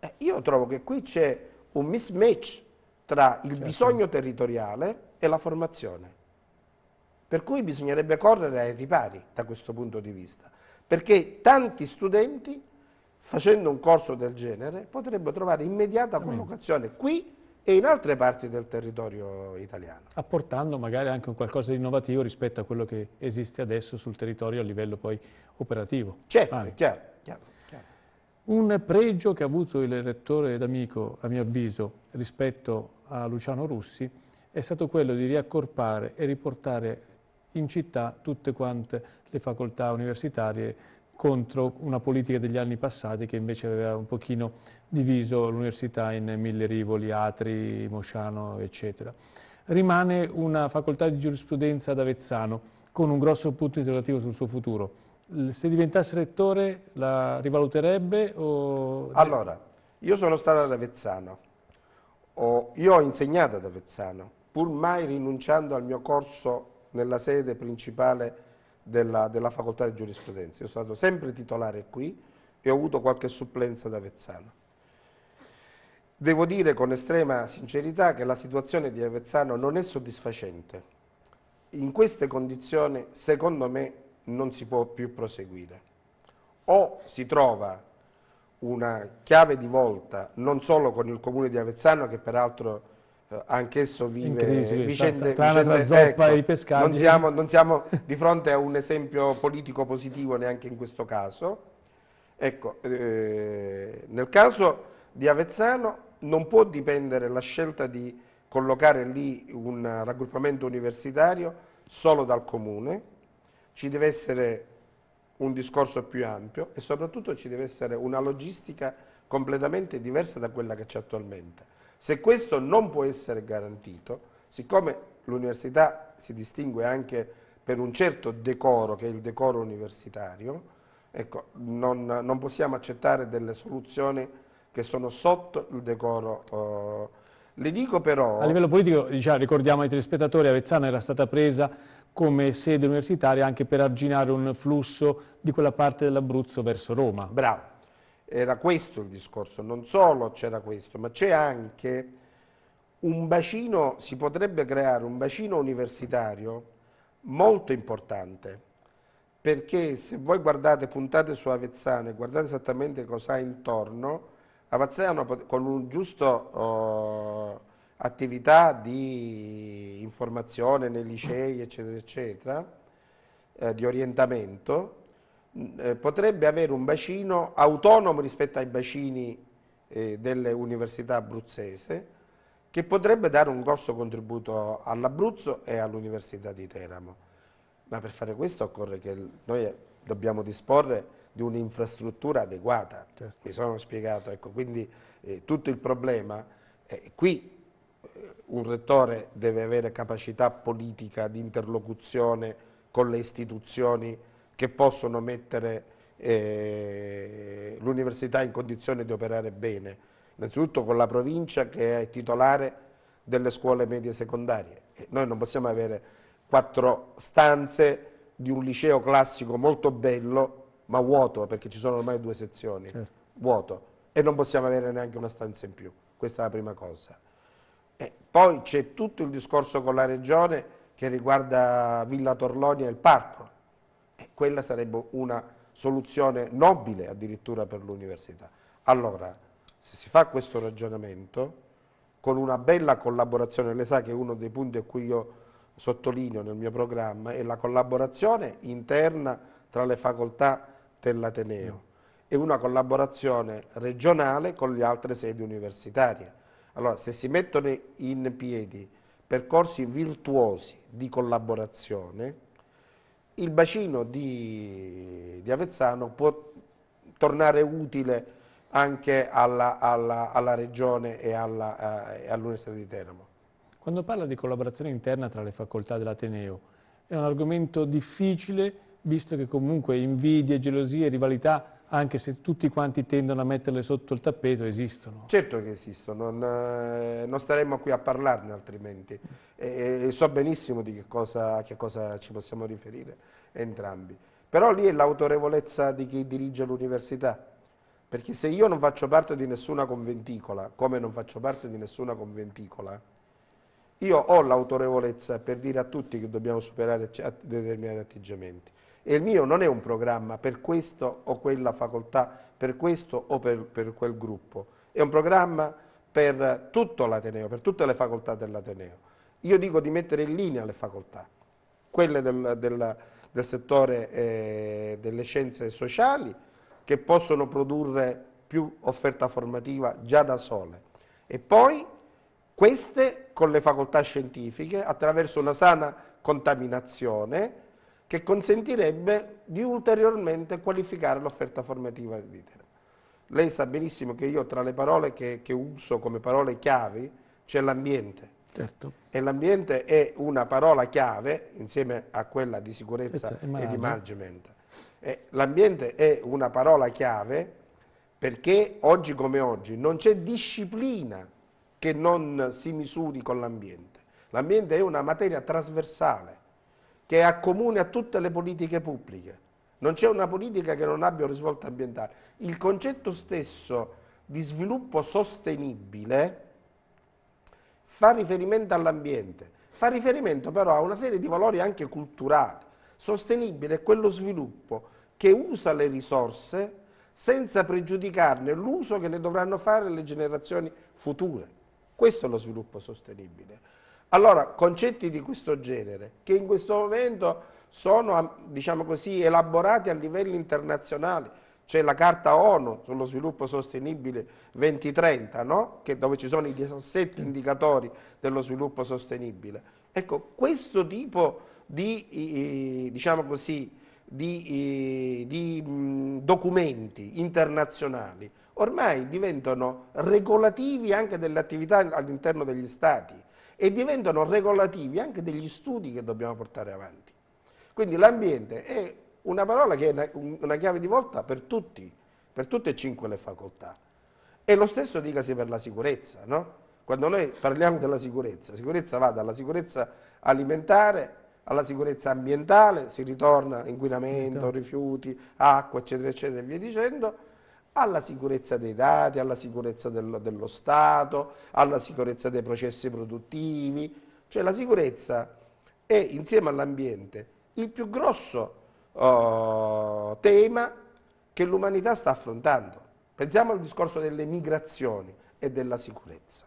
Eh, io trovo che qui c'è un mismatch tra il certo. bisogno territoriale e la formazione. Per cui bisognerebbe correre ai ripari da questo punto di vista, perché tanti studenti facendo un corso del genere potrebbero trovare immediata collocazione qui e in altre parti del territorio italiano. Apportando magari anche un qualcosa di innovativo rispetto a quello che esiste adesso sul territorio a livello poi operativo. Certo, ah. è chiaro. chiaro. Un pregio che ha avuto il rettore ed amico, a mio avviso, rispetto a Luciano Russi, è stato quello di riaccorpare e riportare in città tutte quante le facoltà universitarie contro una politica degli anni passati che invece aveva un pochino diviso l'università in mille rivoli, Atri, Mosciano, eccetera. Rimane una facoltà di giurisprudenza ad Avezzano con un grosso punto interrogativo sul suo futuro se diventasse rettore la rivaluterebbe? O... Allora, io sono stato ad Avezzano, ho, io ho insegnato ad Avezzano, pur mai rinunciando al mio corso nella sede principale della, della facoltà di giurisprudenza. Io sono stato sempre titolare qui e ho avuto qualche supplenza ad Avezzano. Devo dire con estrema sincerità che la situazione di Avezzano non è soddisfacente. In queste condizioni, secondo me, non si può più proseguire. O si trova una chiave di volta non solo con il comune di Avezzano che peraltro eh, anch'esso vive crisi, vicende, tra, tra vicende ecco, e i pescagli. Non siamo, non siamo di fronte a un esempio politico positivo neanche in questo caso. Ecco, eh, nel caso di Avezzano non può dipendere la scelta di collocare lì un raggruppamento universitario solo dal comune, ci deve essere un discorso più ampio e soprattutto ci deve essere una logistica completamente diversa da quella che c'è attualmente. Se questo non può essere garantito, siccome l'università si distingue anche per un certo decoro, che è il decoro universitario, ecco, non, non, possiamo accettare delle soluzioni che sono sotto il decoro eh, le dico però... A livello politico, diciamo, ricordiamo ai telespettatori, Avezzana era stata presa come sede universitaria anche per arginare un flusso di quella parte dell'Abruzzo verso Roma. Bravo, era questo il discorso, non solo c'era questo, ma c'è anche un bacino, si potrebbe creare un bacino universitario molto importante, perché se voi guardate, puntate su Avezzano e guardate esattamente cosa ha intorno, Avezzano con un giusto... Oh, attività di informazione nei licei, eccetera, eccetera, eh, di orientamento, mm, eh, potrebbe avere un bacino autonomo rispetto ai bacini eh, delle università abruzzese, che potrebbe dare un grosso contributo all'Abruzzo e all'Università di Teramo. Ma per fare questo occorre che noi eh, dobbiamo disporre di un'infrastruttura adeguata, certo. mi sono spiegato, ecco, quindi eh, tutto il problema è qui un rettore deve avere capacità politica di interlocuzione con le istituzioni che possono mettere eh, l'università in condizione di operare bene, innanzitutto con la provincia che è titolare delle scuole medie secondarie. Noi non possiamo avere quattro stanze di un liceo classico molto bello ma vuoto perché ci sono ormai due sezioni, certo. vuoto e non possiamo avere neanche una stanza in più, questa è la prima cosa. Poi c'è tutto il discorso con la Regione che riguarda Villa Torlonia e il parco. E quella sarebbe una soluzione nobile addirittura per l'università. Allora, se si fa questo ragionamento, con una bella collaborazione, lei sa che uno dei punti a cui io sottolineo nel mio programma è la collaborazione interna tra le facoltà dell'Ateneo mm. e una collaborazione regionale con le altre sedi universitarie. Allora, se si mettono in piedi percorsi virtuosi di collaborazione, il bacino di, di Avezzano può tornare utile anche alla, alla, alla regione e eh, all'Università all di Teramo. Quando parla di collaborazione interna tra le facoltà dell'Ateneo, è un argomento difficile visto che comunque invidie, gelosie, rivalità anche se tutti quanti tendono a metterle sotto il tappeto, esistono. Certo che esistono, non, eh, non staremmo qui a parlarne altrimenti. E, e so benissimo di che cosa, che cosa ci possiamo riferire entrambi. Però lì è l'autorevolezza di chi dirige l'università. Perché se io non faccio parte di nessuna conventicola, come non faccio parte di nessuna conventicola, io ho l'autorevolezza per dire a tutti che dobbiamo superare determinati atteggiamenti e il mio non è un programma per questo o quella facoltà, per questo o per, per quel gruppo, è un programma per tutto l'Ateneo, per tutte le facoltà dell'Ateneo. Io dico di mettere in linea le facoltà, quelle del, del, del settore eh, delle scienze sociali che possono produrre più offerta formativa già da sole e poi queste con le facoltà scientifiche attraverso una sana contaminazione che consentirebbe di ulteriormente qualificare l'offerta formativa di Teramo. Lei sa benissimo che io tra le parole che, che uso come parole chiavi c'è l'ambiente. Certo. E l'ambiente è una parola chiave insieme a quella di sicurezza e di management. L'ambiente è una parola chiave perché oggi come oggi non c'è disciplina che non si misuri con l'ambiente. L'ambiente è una materia trasversale che è comune a tutte le politiche pubbliche. Non c'è una politica che non abbia un risvolto ambientale. Il concetto stesso di sviluppo sostenibile fa riferimento all'ambiente, fa riferimento però a una serie di valori anche culturali. Sostenibile è quello sviluppo che usa le risorse senza pregiudicarne l'uso che ne dovranno fare le generazioni future. Questo è lo sviluppo sostenibile. Allora, concetti di questo genere, che in questo momento sono, diciamo così, elaborati a livello internazionale, c'è la carta ONU sullo sviluppo sostenibile 2030, no? che, dove ci sono i 17 indicatori dello sviluppo sostenibile. Ecco, questo tipo di, diciamo così, di, di documenti internazionali ormai diventano regolativi anche delle attività all'interno degli stati e diventano regolativi anche degli studi che dobbiamo portare avanti. Quindi l'ambiente è una parola che è una, chiave di volta per tutti, per tutte e cinque le facoltà. E lo stesso dicasi per la sicurezza, no? Quando noi parliamo della sicurezza, la sicurezza va dalla sicurezza alimentare alla sicurezza ambientale, si ritorna inquinamento, esatto. rifiuti, acqua, eccetera, eccetera, e via dicendo, alla sicurezza dei dati, alla sicurezza dello, dello Stato, alla sicurezza dei processi produttivi, cioè la sicurezza è insieme all'ambiente il più grosso oh, tema che l'umanità sta affrontando. Pensiamo al discorso delle migrazioni e della sicurezza,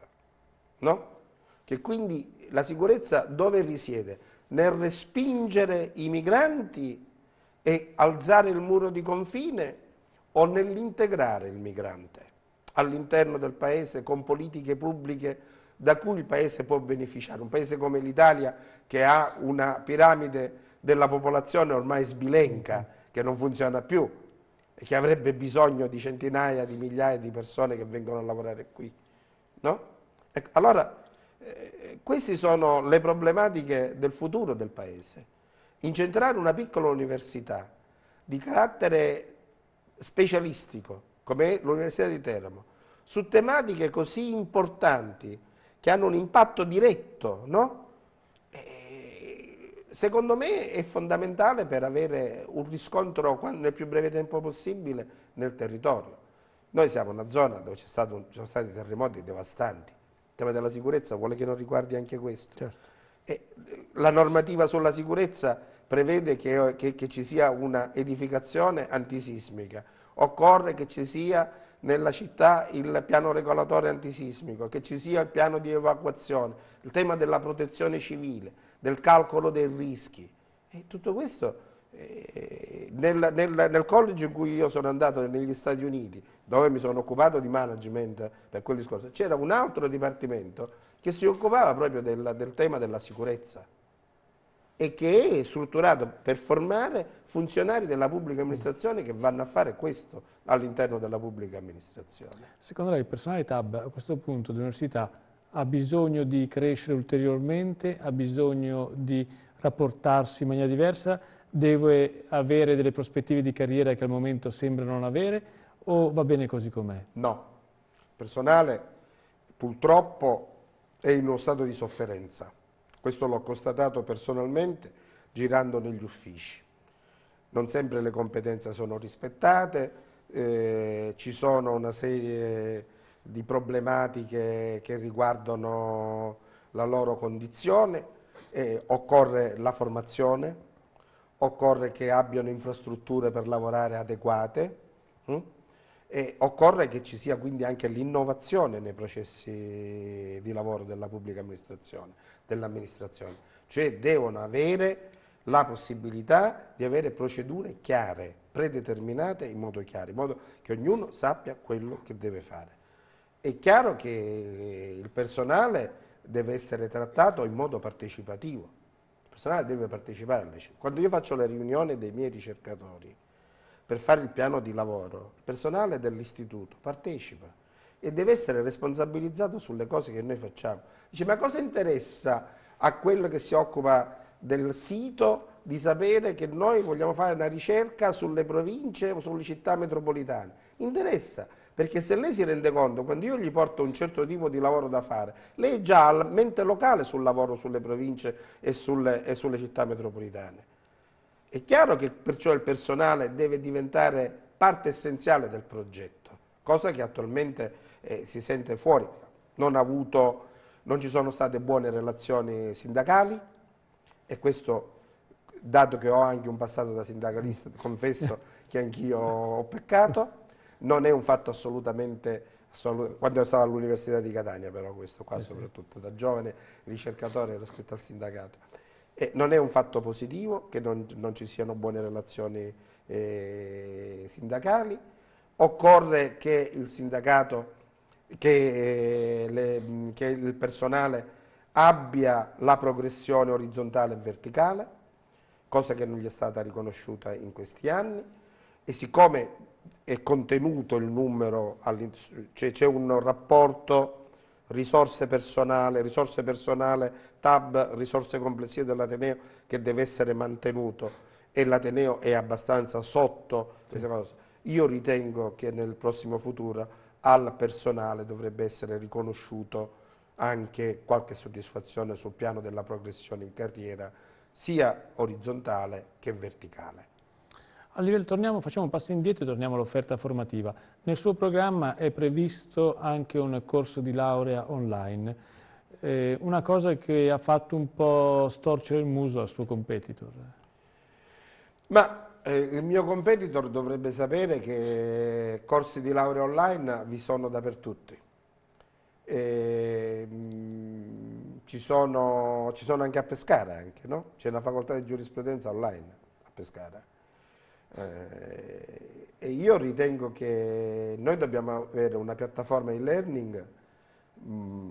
no? Che quindi la sicurezza dove risiede? Nel respingere i migranti e alzare il muro di confine o nell'integrare il migrante all'interno del Paese con politiche pubbliche da cui il Paese può beneficiare. Un Paese come l'Italia che ha una piramide della popolazione ormai sbilenca, che non funziona più e che avrebbe bisogno di centinaia di migliaia di persone che vengono a lavorare qui. No? Ecco, allora, eh, queste sono le problematiche del futuro del Paese. Incentrare una piccola università di carattere specialistico, come l'Università di Teramo, su tematiche così importanti che hanno un impatto diretto, no? Eh, secondo me è fondamentale per avere un riscontro nel più breve tempo possibile nel territorio. Noi siamo una zona dove ci sono stati terremoti devastanti, il tema della sicurezza vuole che non riguardi anche questo. Certo. la normativa sulla sicurezza prevede che, che, che ci sia una edificazione antisismica, occorre che ci sia nella città il piano regolatore antisismico, che ci sia il piano di evacuazione, il tema della protezione civile, del calcolo dei rischi. E tutto questo eh, nel, nel, nel, college in cui io sono andato negli Stati Uniti, dove mi sono occupato di management per quel discorso, c'era un altro dipartimento che si occupava proprio del, del tema della sicurezza e che è strutturato per formare funzionari della pubblica amministrazione che vanno a fare questo all'interno della pubblica amministrazione. Secondo lei il personale TAB a questo punto dell'università ha bisogno di crescere ulteriormente, ha bisogno di rapportarsi in maniera diversa, deve avere delle prospettive di carriera che al momento sembra non avere o va bene così com'è? No, il personale purtroppo è in uno stato di sofferenza questo l'ho constatato personalmente girando negli uffici. Non sempre le competenze sono rispettate, eh, ci sono una serie di problematiche che riguardano la loro condizione, eh, occorre la formazione, occorre che abbiano infrastrutture per lavorare adeguate, hm? E occorre che ci sia quindi anche l'innovazione nei processi di lavoro della pubblica amministrazione, dell'amministrazione, cioè devono avere la possibilità di avere procedure chiare, predeterminate in modo chiaro, in modo che ognuno sappia quello che deve fare. È chiaro che il personale deve essere trattato in modo partecipativo, il personale deve partecipare alle Quando io faccio le riunioni dei miei ricercatori, per fare il piano di lavoro, il personale dell'istituto partecipa e deve essere responsabilizzato sulle cose che noi facciamo. Dice, ma cosa interessa a quello che si occupa del sito di sapere che noi vogliamo fare una ricerca sulle province o sulle città metropolitane? Interessa, perché se lei si rende conto, quando io gli porto un certo tipo di lavoro da fare, lei è già mente locale sul lavoro sulle province e sulle, e sulle città metropolitane. È chiaro che perciò il personale deve diventare parte essenziale del progetto, cosa che attualmente eh, si sente fuori. Non, avuto, non ci sono state buone relazioni sindacali e questo dato che ho anche un passato da sindacalista, confesso che anch'io ho peccato, non è un fatto assolutamente, assolut quando stavo all'Università di Catania però questo qua, eh soprattutto da giovane ricercatore rispetto al sindacato. E non è un fatto positivo che non, non ci siano buone relazioni eh, sindacali, occorre che il sindacato, che, eh, le, che il personale abbia la progressione orizzontale e verticale, cosa che non gli è stata riconosciuta in questi anni e siccome è contenuto il numero, cioè c'è un rapporto risorse personali, risorse personale, tab, risorse complessive dell'Ateneo che deve essere mantenuto e l'Ateneo è abbastanza sotto sì. Io ritengo che nel prossimo futuro al personale dovrebbe essere riconosciuto anche qualche soddisfazione sul piano della progressione in carriera sia orizzontale che verticale. A livello, torniamo, facciamo un passo indietro e torniamo all'offerta formativa. Nel suo programma è previsto anche un corso di laurea online, eh, una cosa che ha fatto un po' storcere il muso al suo competitor. Ma eh, il mio competitor dovrebbe sapere che corsi di laurea online vi sono dappertutto. E, ehm, mh, ci, sono, ci sono anche a Pescara, anche, no? c'è una facoltà di giurisprudenza online a Pescara eh, e io ritengo che noi dobbiamo avere una piattaforma di learning mh, mm,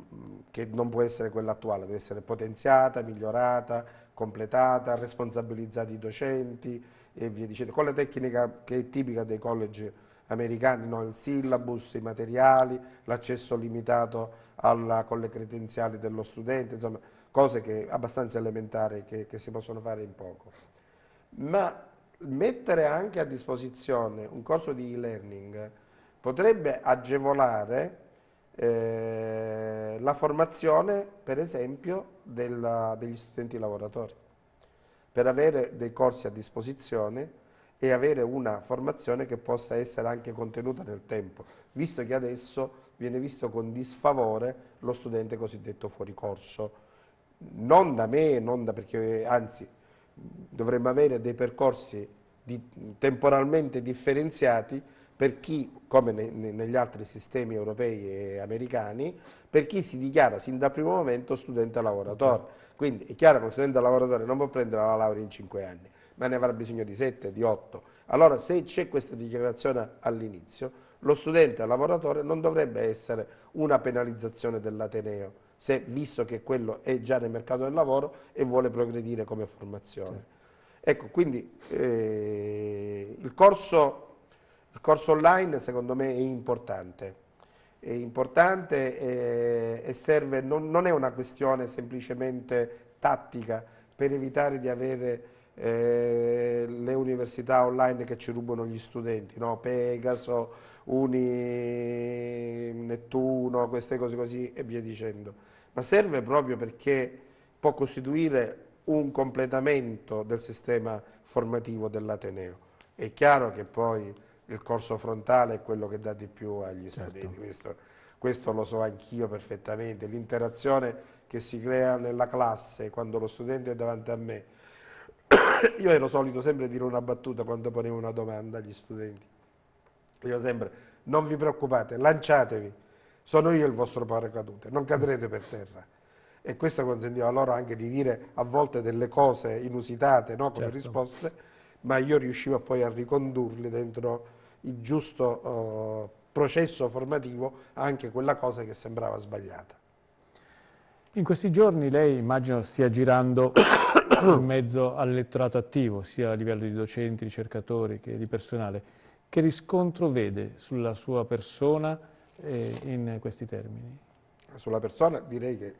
che non può essere quella attuale, deve essere potenziata, migliorata, completata, responsabilizzati i docenti e via dicendo, con la tecnica che è tipica dei college americani, no? il syllabus, i materiali, l'accesso limitato alla, con le credenziali dello studente, insomma cose che, abbastanza elementari che, che si possono fare in poco. Ma mettere anche a disposizione un corso di e-learning potrebbe agevolare eh, la formazione, per esempio, della, degli studenti lavoratori, per avere dei corsi a disposizione e avere una formazione che possa essere anche contenuta nel tempo, visto che adesso viene visto con disfavore lo studente cosiddetto fuori corso, non da me, non da perché, anzi, dovrebbe avere dei percorsi di, temporalmente differenziati per chi, come ne, ne, negli altri sistemi europei e americani, per chi si dichiara sin dal primo momento studente lavoratore. Quindi è chiaro che lo studente lavoratore non può prendere la laurea in 5 anni, ma ne avrà bisogno di 7, di 8. Allora se c'è questa dichiarazione all'inizio, lo studente al lavoratore non dovrebbe essere una penalizzazione dell'Ateneo, se, visto che quello è già nel mercato del lavoro e vuole progredire come formazione. Ecco, quindi eh, il, corso, il, corso, online secondo me è importante, è importante e, eh, e serve, non, non, è una questione semplicemente tattica per evitare di avere eh, le università online che ci rubano gli studenti, no? Pegaso, Uni, Nettuno, queste cose così e via dicendo, ma serve proprio perché può costituire un completamento del sistema formativo dell'Ateneo. È chiaro che poi il corso frontale è quello che dà di più agli certo. studenti, questo, questo lo so anch'io perfettamente, l'interazione che si crea nella classe quando lo studente è davanti a me. Io ero solito sempre dire una battuta quando ponevo una domanda agli studenti io sempre, non vi preoccupate, lanciatevi, sono io il vostro paracadute, non cadrete per terra. E questo consentiva loro anche di dire a volte delle cose inusitate no? come certo. risposte, ma io riuscivo poi a ricondurli dentro il giusto uh, processo formativo anche quella cosa che sembrava sbagliata. In questi giorni lei immagino stia girando in mezzo all'elettorato attivo, sia a livello di docenti, ricercatori che di personale. Che riscontro vede sulla sua persona eh, in questi termini? Sulla persona direi che...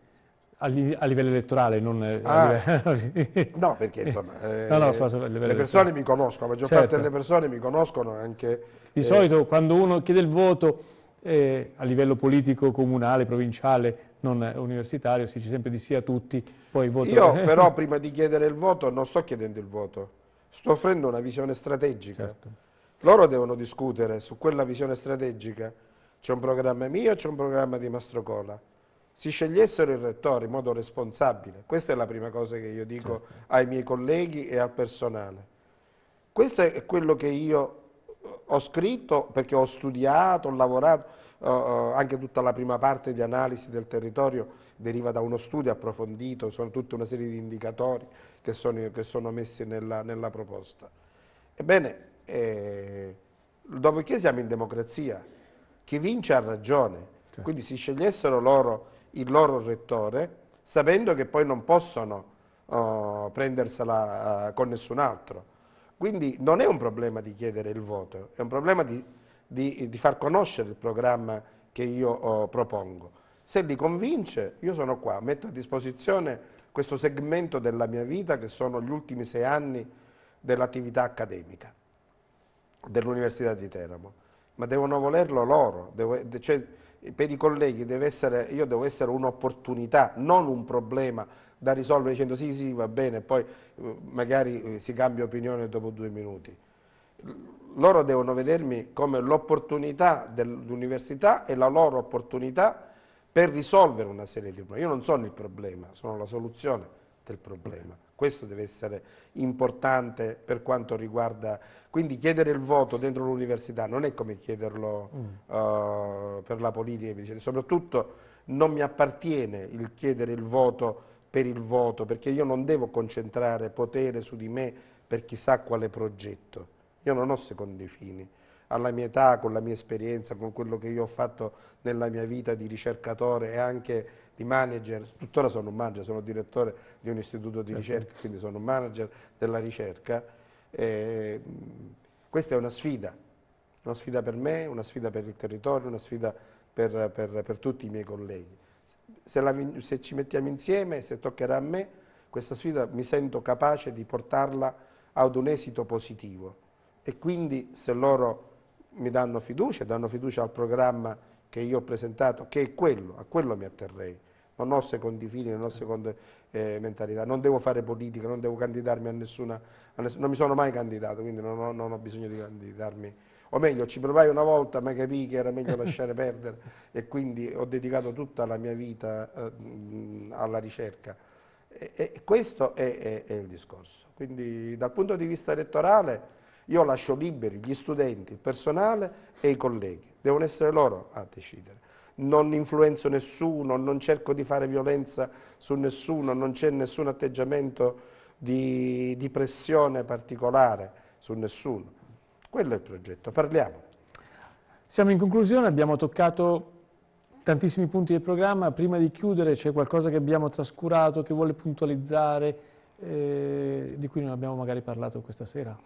A, livello elettorale, non eh, ah, livello... no, perché insomma, eh, no, no, so, so, le persone mi conoscono, la maggior certo. parte delle persone mi conoscono anche... Di eh... solito quando uno chiede il voto eh, a livello politico, comunale, provinciale, non universitario, si dice sempre di sì a tutti, poi voto... Io però prima di chiedere il voto non sto chiedendo il voto, sto offrendo una visione strategica. Certo loro devono discutere su quella visione strategica. C'è un programma mio, c'è un programma di Mastrocola. Si scegliessero il rettore in modo responsabile. Questa è la prima cosa che io dico certo. ai miei colleghi e al personale. Questo è quello che io eh, ho scritto perché ho studiato, ho lavorato, eh, eh, anche tutta la prima parte di analisi del territorio deriva da uno studio approfondito, sono tutta una serie di indicatori che sono, che sono messi nella, nella proposta. Ebbene, eh, dopodiché siamo in democrazia, chi vince ha ragione, certo. quindi si scegliessero loro il loro rettore sapendo che poi non possono oh, prendersela uh, con nessun altro. Quindi non è un problema di chiedere il voto, è un problema di, di, di far conoscere il programma che io oh, propongo. Se li convince, io sono qua, metto a disposizione questo segmento della mia vita che sono gli ultimi sei anni dell'attività accademica dell'Università di Teramo, ma devono volerlo loro, devo, cioè, per i colleghi deve essere, io devo essere un'opportunità, non un problema da risolvere dicendo sì sì va bene, poi eh, magari eh, si cambia opinione dopo due minuti. Loro devono vedermi come l'opportunità dell'università e la loro opportunità per risolvere una serie di problemi. Io non sono il problema, sono la soluzione del problema. Questo deve essere importante per quanto riguarda... Quindi chiedere il voto dentro l'università non è come chiederlo mm. uh, per la politica, soprattutto non mi appartiene il chiedere il voto per il voto, perché io non devo concentrare potere su di me per chissà quale progetto. Io non ho secondi fini alla mia età, con la mia esperienza, con quello che io ho fatto nella mia vita di ricercatore e anche di manager, tuttora sono un manager, sono direttore di un istituto di certo. ricerca, quindi sono un manager della ricerca. Eh, questa è una sfida, una sfida per me, una sfida per il territorio, una sfida per, per, per tutti i miei colleghi. Se, la, se ci mettiamo insieme, se toccherà a me, questa sfida mi sento capace di portarla ad un esito positivo e quindi se loro mi danno fiducia, danno fiducia al programma che io ho presentato, che è quello, a quello mi atterrei. Non ho secondi fini, non ho seconde eh, mentalità, non devo fare politica, non devo candidarmi a nessuna, a ness non mi sono mai candidato, quindi non ho, non ho bisogno di candidarmi o meglio ci provai una volta ma capii che era meglio lasciare perdere e quindi ho dedicato tutta la mia vita eh, alla ricerca. E, e questo è, è, è, il discorso. Quindi dal punto di vista elettorale io lascio liberi gli studenti, il personale e i colleghi. Devono essere loro a decidere. Non influenzo nessuno, non cerco di fare violenza su nessuno, non c'è nessun atteggiamento di, di pressione particolare su nessuno. Quello è il progetto, parliamo. Siamo in conclusione, abbiamo toccato tantissimi punti del programma. Prima di chiudere c'è qualcosa che abbiamo trascurato, che vuole puntualizzare, eh, di cui non abbiamo magari parlato questa sera?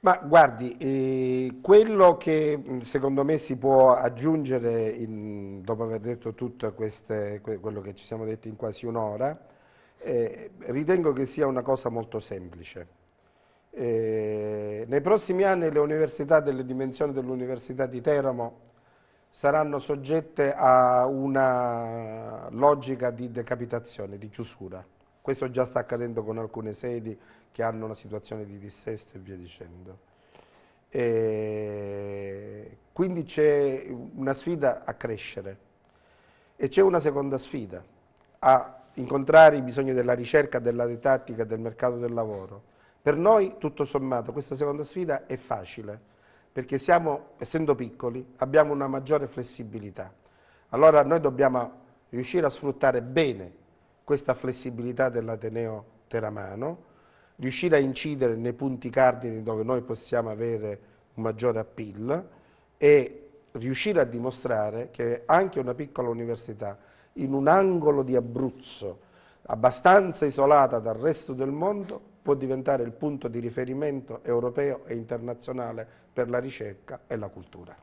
Ma guardi, eh, quello che secondo me si può aggiungere, in, dopo aver detto tutto queste, quello che ci siamo detti in quasi un'ora, eh, ritengo che sia una cosa molto semplice. Eh, nei prossimi anni le università delle dimensioni dell'Università di Teramo saranno soggette a una logica di decapitazione, di chiusura. Questo già sta accadendo con alcune sedi che hanno una situazione di dissesto e via dicendo. E quindi c'è una sfida a crescere e c'è una seconda sfida a incontrare i bisogni della ricerca, della didattica, del mercato del lavoro. Per noi, tutto sommato, questa seconda sfida è facile, perché siamo, essendo piccoli, abbiamo una maggiore flessibilità. Allora noi dobbiamo riuscire a sfruttare bene questa flessibilità dell'Ateneo Teramano, riuscire a incidere nei punti cardini dove noi possiamo avere un maggiore appeal e riuscire a dimostrare che anche una piccola università in un angolo di Abruzzo abbastanza isolata dal resto del mondo può diventare il punto di riferimento europeo e internazionale per la ricerca e la cultura.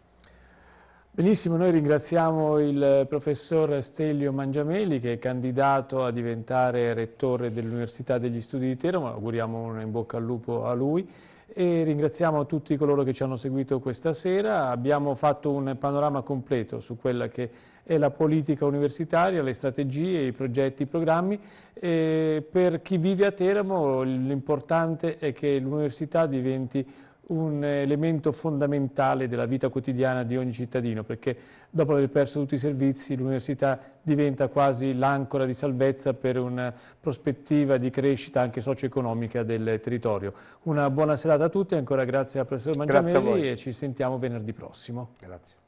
Benissimo, noi ringraziamo il professor Stelio Mangiameli che è candidato a diventare rettore dell'Università degli Studi di Teramo, auguriamo un in bocca al lupo a lui e ringraziamo tutti coloro che ci hanno seguito questa sera, abbiamo fatto un panorama completo su quella che è la politica universitaria, le strategie, i progetti, i programmi e per chi vive a Teramo l'importante è che l'università diventi un'università un elemento fondamentale della vita quotidiana di ogni cittadino, perché dopo aver perso tutti i servizi l'università diventa quasi l'ancora di salvezza per una prospettiva di crescita anche socio-economica del territorio. Una buona serata a tutti, ancora grazie al professor Mangiamelli e ci sentiamo venerdì prossimo. Grazie.